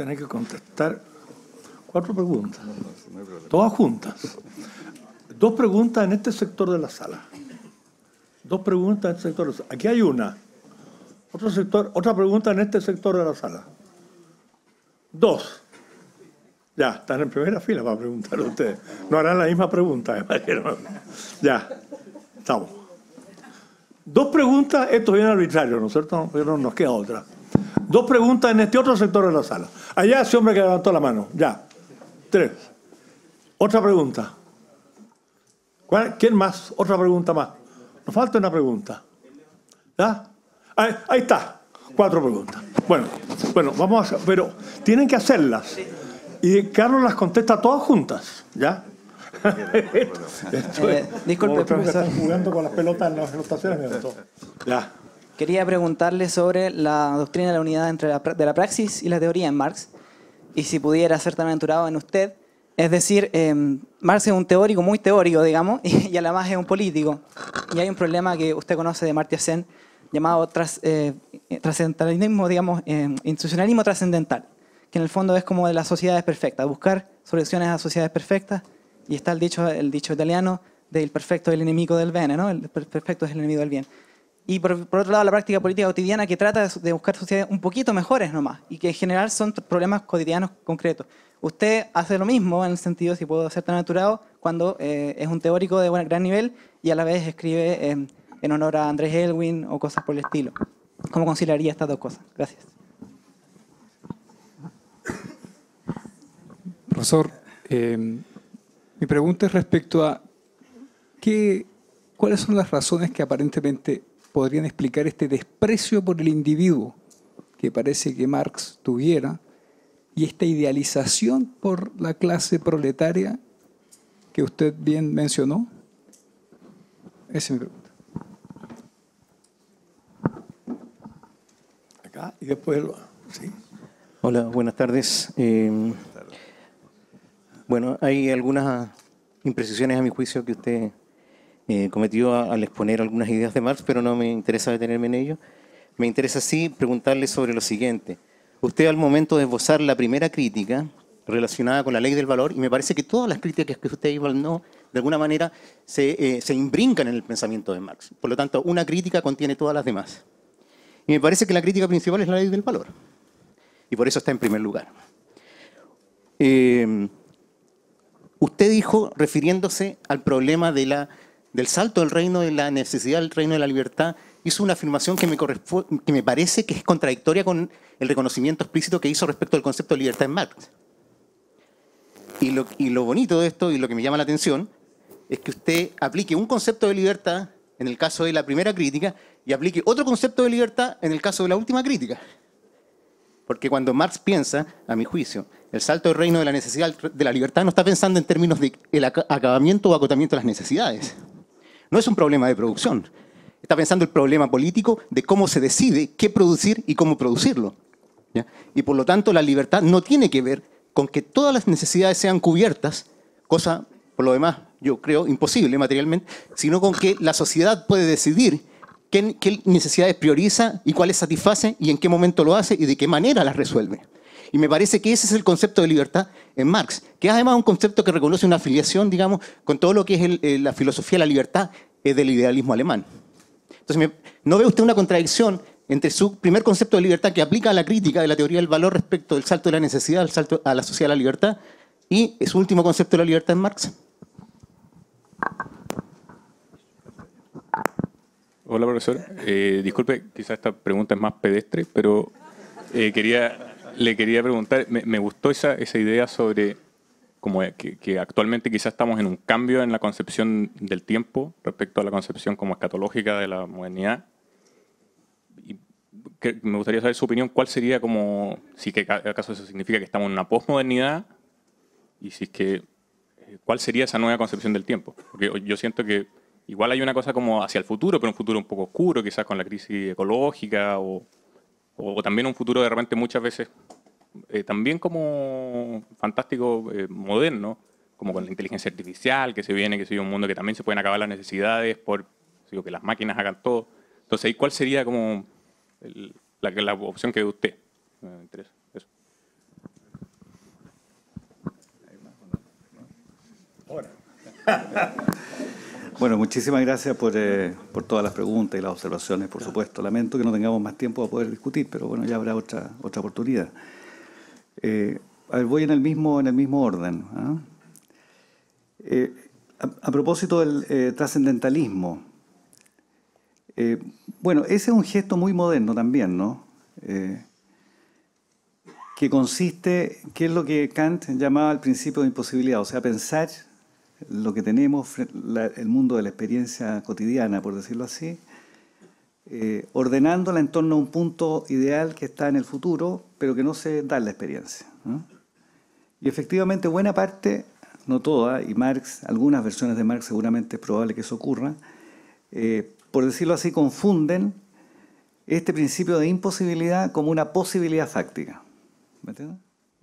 tener que contestar cuatro preguntas, todas juntas. Dos preguntas en este sector de la sala. Dos preguntas en este sector. Aquí hay una. Otro sector, otra pregunta en este sector de la sala. Dos. Ya, están en primera fila para preguntar ustedes. No harán la misma pregunta, me eh, [laughs] Ya, estamos. Dos preguntas, esto es bien arbitrario, ¿no es cierto? Pero nos queda otra. Dos preguntas en este otro sector de la sala. Allá ese hombre que levantó la mano. Ya. Tres. Otra pregunta. ¿Quién más? Otra pregunta más. Nos falta una pregunta. ¿Ya? Ahí, está. Cuatro preguntas. Bueno, bueno, vamos a hacer, pero tienen que hacerlas. Y Carlos las contesta todas juntas, ¿ya? [laughs] Eh, disculpe, profesor. Están jugando con las pelotas en las rotaciones. Ya. Quería preguntarle sobre la doctrina de la unidad entre la, de la praxis y la teoría en Marx, y si pudiera ser tan aventurado en usted. Es decir, em, Marx es un teórico muy teórico, digamos, [laughs] y, a la más es un político. Y hay un problema que usted conoce de y Sen llamado tras, eh, trascendentalismo, digamos, em, institucionalismo trascendental, que en el fondo es como de las sociedades perfectas, buscar soluciones a sociedades perfectas. Y está el dicho, el dicho italiano del perfecto es el enemigo del bien, ¿no? El perfecto es el enemigo del bien y por, otro lado la práctica política cotidiana que trata de buscar sociedades un poquito mejores nomás y que en general son problemas cotidianos concretos. Usted hace lo mismo en el sentido, si puedo ser tan aturado, cuando eh, es un teórico de buen, gran nivel y a la vez escribe en honor a Andrés Elwin o cosas por el estilo. ¿Cómo conciliaría estas dos cosas? Gracias. Profesor, em, mi pregunta es respecto a qué, cuáles son las razones que aparentemente podrían explicar este desprecio por el individuo que parece que Marx tuviera y esta idealización por la clase proletaria que usted bien mencionó? Esa es mi pregunta. Acá y después Hola, eh, buenas tardes. bueno, hay algunas imprecisiones a mi juicio que usted eh, cometido al exponer algunas ideas de Marx, pero no me interesa detenerme en ello. Me interesa sí preguntarle sobre lo siguiente. Usted al momento de esbozar la primera crítica relacionada con la ley del valor, y me parece que todas las críticas que usted no de alguna manera eh, se, imbrincan en el pensamiento de Marx. Por lo tanto, una crítica contiene todas las demás. Y me parece que la crítica principal es la ley del valor. Y por eso está en primer lugar. Eh, usted dijo, refiriéndose al problema de la del salto del reino de la necesidad del reino de la libertad, hizo una afirmación que me, parece que es contradictoria con el reconocimiento explícito que hizo respecto al concepto de libertad en Marx. Y lo, bonito de esto y lo que me llama la atención es que usted aplique un concepto de libertad en el caso de la primera crítica y aplique otro concepto de libertad en el caso de la última crítica. Porque cuando Marx piensa, a mi juicio, el salto del reino de la necesidad de la libertad no está pensando en términos de acabamiento o acotamiento de las necesidades. No es un problema de producción. Está pensando el problema político de cómo se decide qué producir y cómo producirlo. Y por lo tanto la libertad no tiene que ver con que todas las necesidades sean cubiertas, cosa por lo demás yo creo imposible materialmente, sino con que la sociedad puede decidir qué, qué necesidades prioriza y cuáles satisface y en qué momento lo hace y de qué manera las resuelve. Y me parece que ese es el concepto de libertad en Marx, que es además un concepto que reconoce una afiliación, digamos, con todo lo que es la filosofía de la libertad del idealismo alemán. Entonces, ¿no ve usted una contradicción entre su primer concepto de libertad que aplica a la crítica de la teoría del valor respecto del salto de la necesidad al salto a la sociedad de la libertad y su último concepto de la libertad en Marx? Hola, profesor. Eh, disculpe, quizás esta pregunta es más pedestre, pero eh, quería le quería preguntar, me, gustó esa, idea sobre como que, actualmente quizás estamos en un cambio en la concepción del tiempo respecto a la concepción como escatológica de la modernidad. Y me gustaría saber su opinión, cuál sería como, si que acaso eso significa que estamos en una posmodernidad y si es que, eh, cuál sería esa nueva concepción del tiempo. Porque yo siento que igual hay una cosa como hacia el futuro, pero un futuro un poco oscuro, quizás con la crisis ecológica o o, también un futuro de repente muchas veces eh, también como fantástico eh, moderno, como con la inteligencia artificial que se viene, que se un mundo que también se pueden acabar las necesidades por digo, que las máquinas hagan todo. Entonces, ¿cuál sería como la, opción que de usted? Me eh, interesa Ahora. [laughs] Bueno, muchísimas gracias por, eh, por, todas las preguntas y las observaciones, por supuesto. Lamento que no tengamos más tiempo para poder discutir, pero bueno, ya habrá otra, otra oportunidad. Eh, voy en el mismo, en el mismo orden. ¿ah? Eh, a, propósito del trascendentalismo, bueno, ese es un gesto muy moderno también, ¿no? que consiste, que es lo que Kant llamaba el principio de imposibilidad, o sea, pensar lo que tenemos, el mundo de la experiencia cotidiana, por decirlo así, eh, ordenándola en torno a un punto ideal que está en el futuro, pero que no se da en la experiencia. Y efectivamente buena parte, no toda, y Marx, algunas versiones de Marx seguramente es probable que eso ocurra, eh, por decirlo así, confunden este principio de imposibilidad como una posibilidad fáctica. ¿Me entiendes?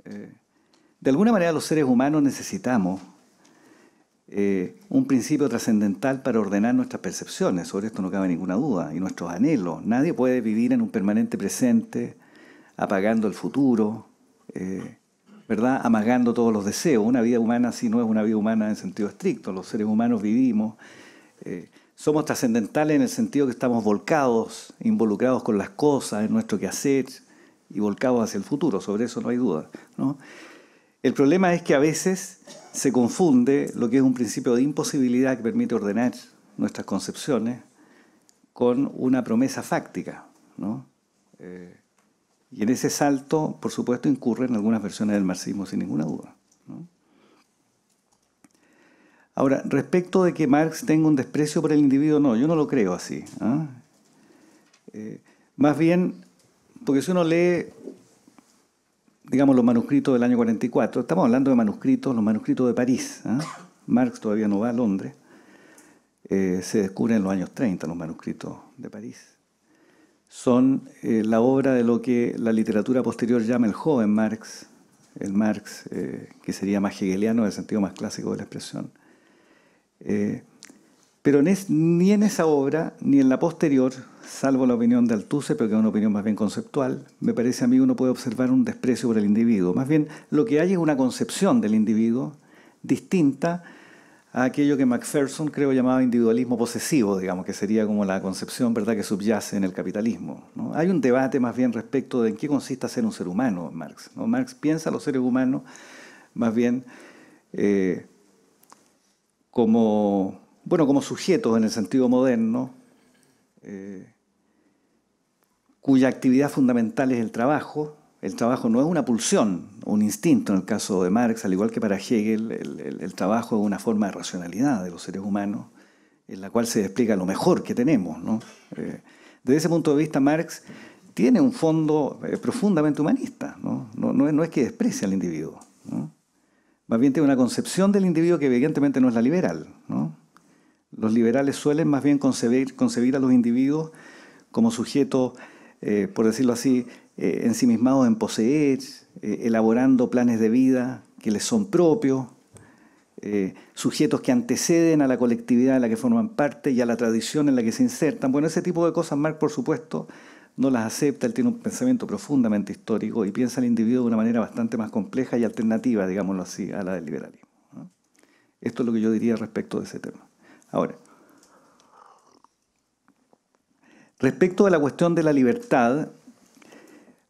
Eh, de alguna manera los seres humanos necesitamos eh, un principio trascendental para ordenar nuestras percepciones, sobre esto no cabe ninguna duda, y nuestros anhelos. Nadie puede vivir en un permanente presente, apagando el futuro, eh, ¿verdad? Amagando todos los deseos. Una vida humana sí no es una vida humana en sentido estricto, los seres humanos vivimos. Eh, somos trascendentales en el sentido que estamos volcados, involucrados con las cosas, en nuestro quehacer y volcados hacia el futuro, sobre eso no hay duda. El problema es que a veces se confunde lo que es un principio de imposibilidad que permite ordenar nuestras concepciones con una promesa fáctica. Eh, y en ese salto, por supuesto, incurren algunas versiones del marxismo, sin ninguna duda. Ahora, respecto de que Marx tenga un desprecio por el individuo, no, yo no lo creo así. ¿ah? Eh, más bien, porque si uno lee digamos, los manuscritos del año 44. Estamos hablando de manuscritos, los manuscritos de París. ¿ah? Marx todavía no va a Londres. Eh, se descubren en los años 30 los manuscritos de París. Son eh, la obra de lo que la literatura posterior llama el joven Marx, el Marx eh, que sería más hegeliano en el sentido más clásico de la expresión. Pero ni en esa obra ni en la posterior, salvo la opinión de Althusser, pero que es una opinión más bien conceptual, me parece a mí uno puede observar un desprecio por el individuo. Más bien lo que hay es una concepción del individuo distinta a aquello que MacPherson creo llamaba individualismo posesivo, digamos, que sería como la concepción ¿verdad? que subyace en el capitalismo. Hay un debate más bien respecto de en qué consiste ser un ser humano, Marx. Marx piensa a los seres humanos más bien eh, como bueno, como sujetos en el sentido moderno, eh, cuya actividad fundamental es el trabajo. El trabajo no es una pulsión, un instinto en el caso de Marx, al igual que para Hegel, el, trabajo es una forma de racionalidad de los seres humanos, en la cual se explica lo mejor que tenemos. Eh, desde ese punto de vista, Marx tiene un fondo eh, profundamente humanista, ¿no? es, que desprecie al individuo, más bien tiene una concepción del individuo que evidentemente no es la liberal. ¿no? Los liberales suelen más bien concebir, a los individuos como sujetos, eh, por decirlo así, eh, ensimismados en poseer, eh, elaborando planes de vida que les son propios, sujetos que anteceden a la colectividad en la que forman parte y a la tradición en la que se insertan. Bueno, ese tipo de cosas Marx, por supuesto, no las acepta, él tiene un pensamiento profundamente histórico y piensa al individuo de una manera bastante más compleja y alternativa, digámoslo así, a la del liberalismo. Esto es lo que yo diría respecto de ese tema. Ahora, respecto a la cuestión de la libertad,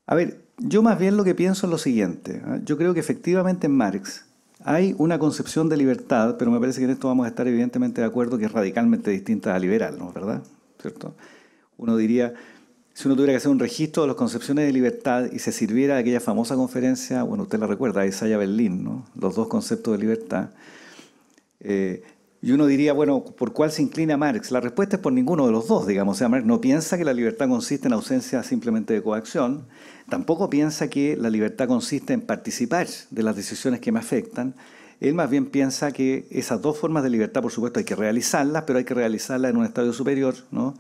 a ver, yo más bien lo que pienso es lo siguiente. ¿eh? Yo creo que efectivamente en Marx hay una concepción de libertad, pero me parece que en esto vamos a estar evidentemente de acuerdo que es radicalmente distinta a liberal, ¿no? ¿Verdad? ¿Cierto? Uno diría, si uno tuviera que hacer un registro de las concepciones de libertad y se sirviera de aquella famosa conferencia, bueno, usted la recuerda, Isaiah Berlín, ¿no? Los dos conceptos de libertad. Eh, y uno diría, bueno, ¿por cuál se inclina Marx? La respuesta es por ninguno de los dos, digamos. O Marx no piensa que la libertad consiste en ausencia simplemente de coacción, tampoco piensa que la libertad consiste en participar de las decisiones que me afectan. Él más bien piensa que esas dos formas de libertad, por supuesto, hay que realizarlas, pero hay que realizarlas en un estadio superior, ¿no?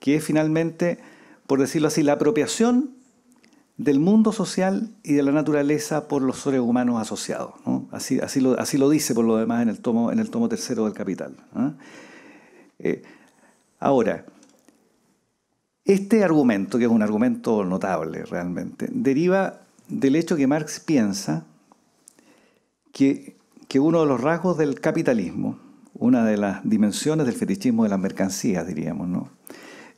que es finalmente, por decirlo así, la apropiación del mundo social y de la naturaleza por los seres humanos asociados. Así, lo, dice por lo demás en el tomo, en el tomo tercero del Capital. Eh, ahora, este argumento, que es un argumento notable realmente, deriva del hecho que Marx piensa que, que uno de los rasgos del capitalismo, una de las dimensiones del fetichismo de las mercancías, diríamos, ¿no?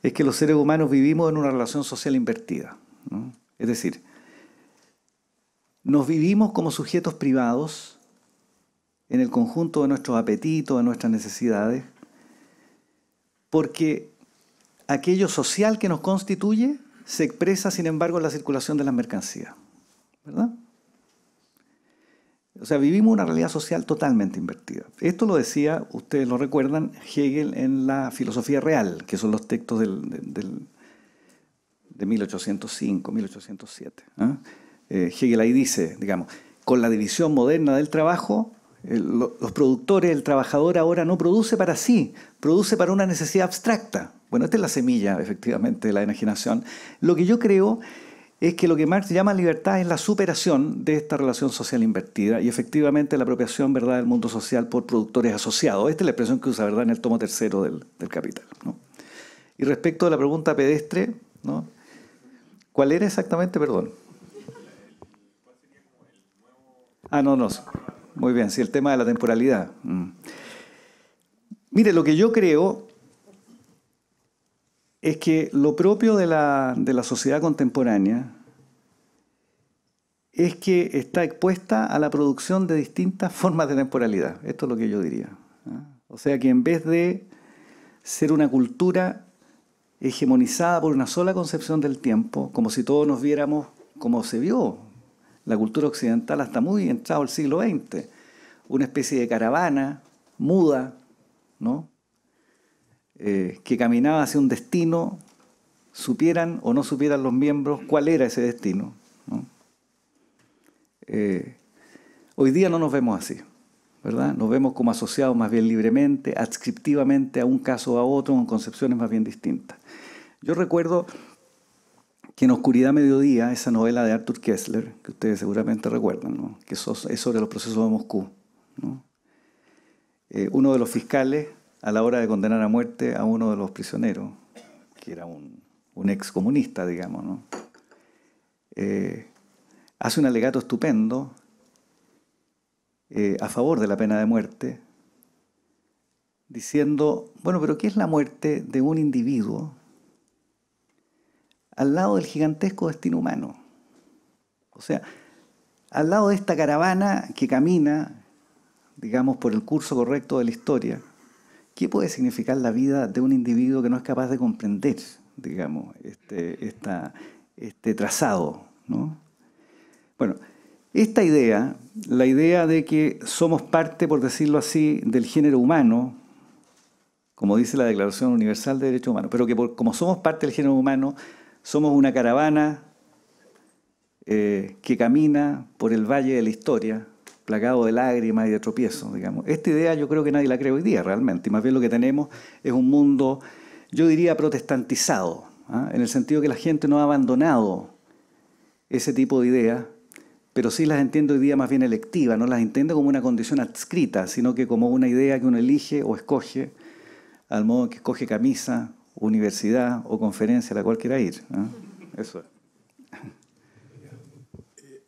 es que los seres humanos vivimos en una relación social invertida. ¿no? Es decir, nos vivimos como sujetos privados en el conjunto de nuestros apetitos, de nuestras necesidades, porque aquello social que nos constituye se expresa, sin embargo, en la circulación de las mercancías. O sea, vivimos una realidad social totalmente invertida. Esto lo decía, ustedes lo recuerdan, Hegel en la filosofía real, que son los textos del, de 1805, 1807. ¿ah? Eh, Hegel ahí dice, digamos, con la división moderna del trabajo, los productores, el trabajador ahora no produce para sí, produce para una necesidad abstracta. Bueno, esta es la semilla, efectivamente, de la enajenación. Lo que yo creo es que lo que Marx llama libertad es la superación de esta relación social invertida y efectivamente la apropiación ¿verdad? del mundo social por productores asociados. Esta es la expresión que usa ¿verdad? en el tomo tercero del, Capital. Y respecto a la pregunta pedestre, ¿no? ¿Cuál era exactamente, perdón? Ah, no, no. Muy bien, sí, el tema de la temporalidad. Mm. Mire, lo que yo creo es que lo propio de la, de la sociedad contemporánea es que está expuesta a la producción de distintas formas de temporalidad. Esto es lo que yo diría. ¿ah? O sea que en vez de ser una cultura hegemonizada por una sola concepción del tiempo, como si todos nos viéramos como se vio la cultura occidental hasta muy entrado el siglo XX, una especie de caravana muda, ¿no? Eh, que caminaba hacia un destino, supieran o no supieran los miembros cuál era ese destino. Eh, hoy día no nos vemos así. Nos vemos como asociados más bien libremente, adscriptivamente a un caso o a otro, con concepciones más bien distintas. Yo recuerdo que en Oscuridad Mediodía, esa novela de Arthur Kessler, que ustedes seguramente recuerdan, que es sobre los procesos de Moscú, eh, uno de los fiscales, a la hora de condenar a muerte a uno de los prisioneros, que era un, un ex comunista, digamos, eh, hace un alegato estupendo eh, a favor de la pena de muerte, diciendo, bueno, pero ¿qué es la muerte de un individuo al lado del gigantesco destino humano? O sea, al lado de esta caravana que camina, digamos, por el curso correcto de la historia, ¿qué puede significar la vida de un individuo que no es capaz de comprender, digamos, este, este trazado? ¿no? Bueno, esta idea, la idea de que somos parte, por decirlo así, del género humano, como dice la Declaración Universal de Derechos Humanos, pero que como somos parte del género humano, somos una caravana eh, que camina por el valle de la historia, plagado de lágrimas y de tropiezos, digamos. Esta idea yo creo que nadie la cree hoy día realmente, y más bien lo que tenemos es un mundo, yo diría, protestantizado, ¿ah? en el sentido que la gente no ha abandonado ese tipo de idea pero sí las entiendo hoy día más bien electiva, no las entiendo como una condición adscrita, sino que como una idea que uno elige o escoge, al modo que escoge camisa, universidad o conferencia a la cual quiera ir. Eso es. Eh,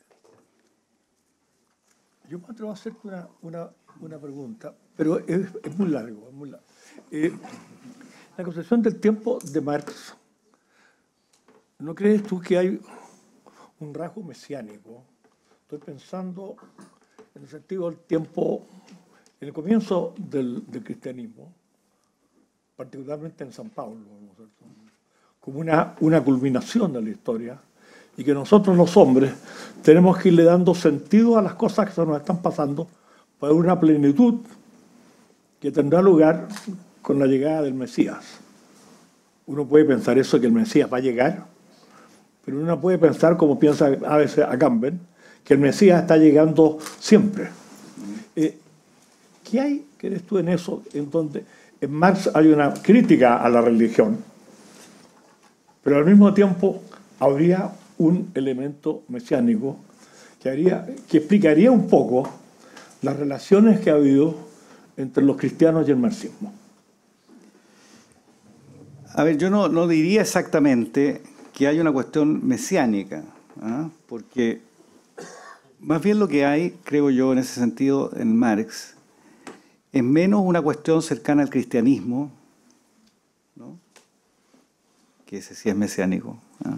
yo me atrevo a hacerte una, pregunta, pero es, muy largo. Es muy largo. Eh, la concepción del tiempo de Marx, ¿no crees tú que hay un rasgo mesiánico Estoy pensando en el sentido del tiempo, en el comienzo del, cristianismo, particularmente en San Pablo, como una, culminación de la historia, y que nosotros los hombres tenemos que irle dando sentido a las cosas que se nos están pasando para una plenitud que tendrá lugar con la llegada del Mesías. Uno puede pensar eso, que el Mesías va a llegar, pero uno puede pensar como piensa a veces Agamben, que el Mesías está llegando siempre. Eh, ¿Qué hay, crees tú, en eso? En donde en Marx hay una crítica a la religión, pero al mismo tiempo habría un elemento mesiánico que, haría, que explicaría un poco las relaciones que ha habido entre los cristianos y el marxismo. A ver, yo no, diría exactamente que hay una cuestión mesiánica, ¿ah? porque más bien lo que hay, creo yo, en ese sentido, en Marx, es menos una cuestión cercana al cristianismo, que ese sí es mesiánico, ¿ah?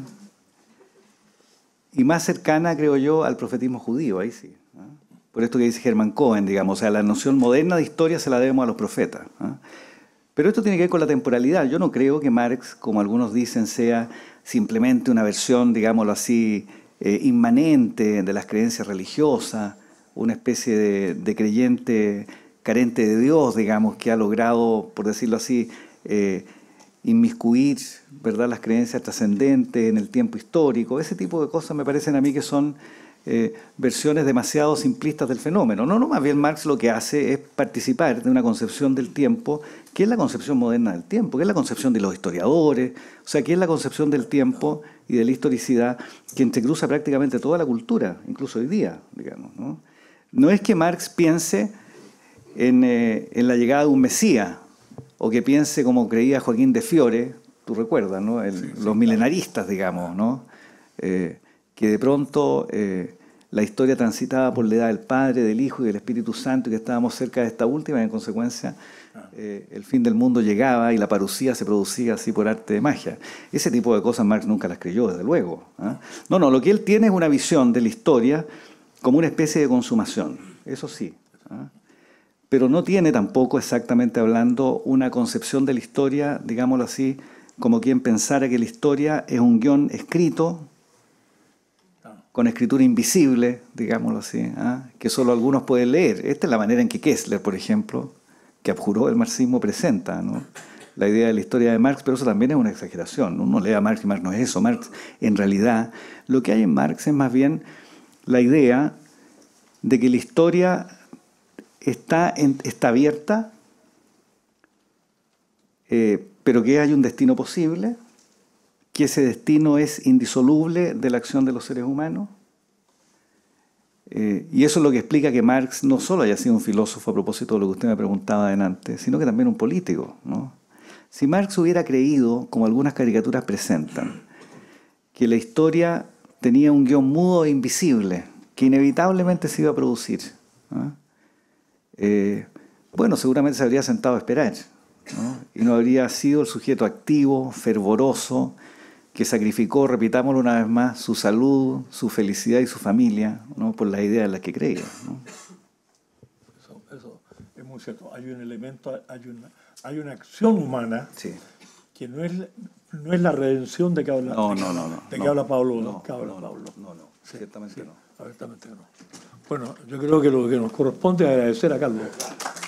y más cercana, creo yo, al profetismo judío, ahí sí. ¿ah? Por esto que dice Germán Cohen, digamos, o sea, la noción moderna de historia se la debemos a los profetas. ¿ah? Pero esto tiene que ver con la temporalidad. Yo no creo que Marx, como algunos dicen, sea simplemente una versión, digámoslo así, eh, inmanente de las creencias religiosas, una especie de, creyente carente de Dios, digamos, que ha logrado, por decirlo así, eh, inmiscuir ¿verdad? las creencias trascendentes en el tiempo histórico. Ese tipo de cosas me parecen a mí que son eh, versiones demasiado simplistas del fenómeno. No, no, más bien Marx lo que hace es participar de una concepción del tiempo ¿Qué es la concepción moderna del tiempo? ¿Qué es la concepción de los historiadores? O sea, ¿qué es la concepción del tiempo y de la historicidad que entrecruza prácticamente toda la cultura, incluso hoy día, digamos? No, es que Marx piense eh, en, la llegada de un Mesías o que piense como creía Joaquín de Fiore, tú recuerdas, ¿no? los milenaristas, digamos, eh, que de pronto... Eh, la historia transitaba por la edad del Padre, del Hijo y del Espíritu Santo, y que estábamos cerca de esta última, y en consecuencia Ah. Eh, el fin del mundo llegaba y la parucía se producía así por arte de magia. Ese tipo de cosas Marx nunca las creyó, desde luego. ¿ah? No, no, lo que él tiene es una visión de la historia como una especie de consumación, eso sí. ¿ah? Pero no tiene tampoco, exactamente hablando, una concepción de la historia, digámoslo así, como quien pensara que la historia es un guión escrito con escritura invisible, digámoslo así, que solo algunos pueden leer. Esta es la manera en que Kessler, por ejemplo, que abjuró el marxismo presenta, la idea de la historia de Marx, pero eso también es una exageración. Uno lee a Marx y Marx no es eso. Marx, en realidad, lo que hay en Marx es más bien la idea de que la historia está, está abierta, eh, pero que hay un destino posible, que ese destino es indisoluble de la acción de los seres humanos eh, y eso es lo que explica que Marx no solo haya sido un filósofo a propósito de lo que usted me preguntaba adelante, sino que también un político. Si Marx hubiera creído, como algunas caricaturas presentan, que la historia tenía un guión mudo e invisible, que inevitablemente se iba a producir, eh, bueno, seguramente se habría sentado a esperar y no habría sido el sujeto activo, fervoroso, que sacrificó, repitámoslo una vez más, su salud, su felicidad y su familia ¿no? por la idea en la que creía. Eso, eso, es muy cierto. Hay un elemento, hay una, hay una acción humana que no es, no es la redención de que habla, Paulo. no, no, no, de que habla Pablo. No, que no, no, no. Ciertamente no. Bueno, yo creo que lo que nos corresponde es agradecer a Carlos.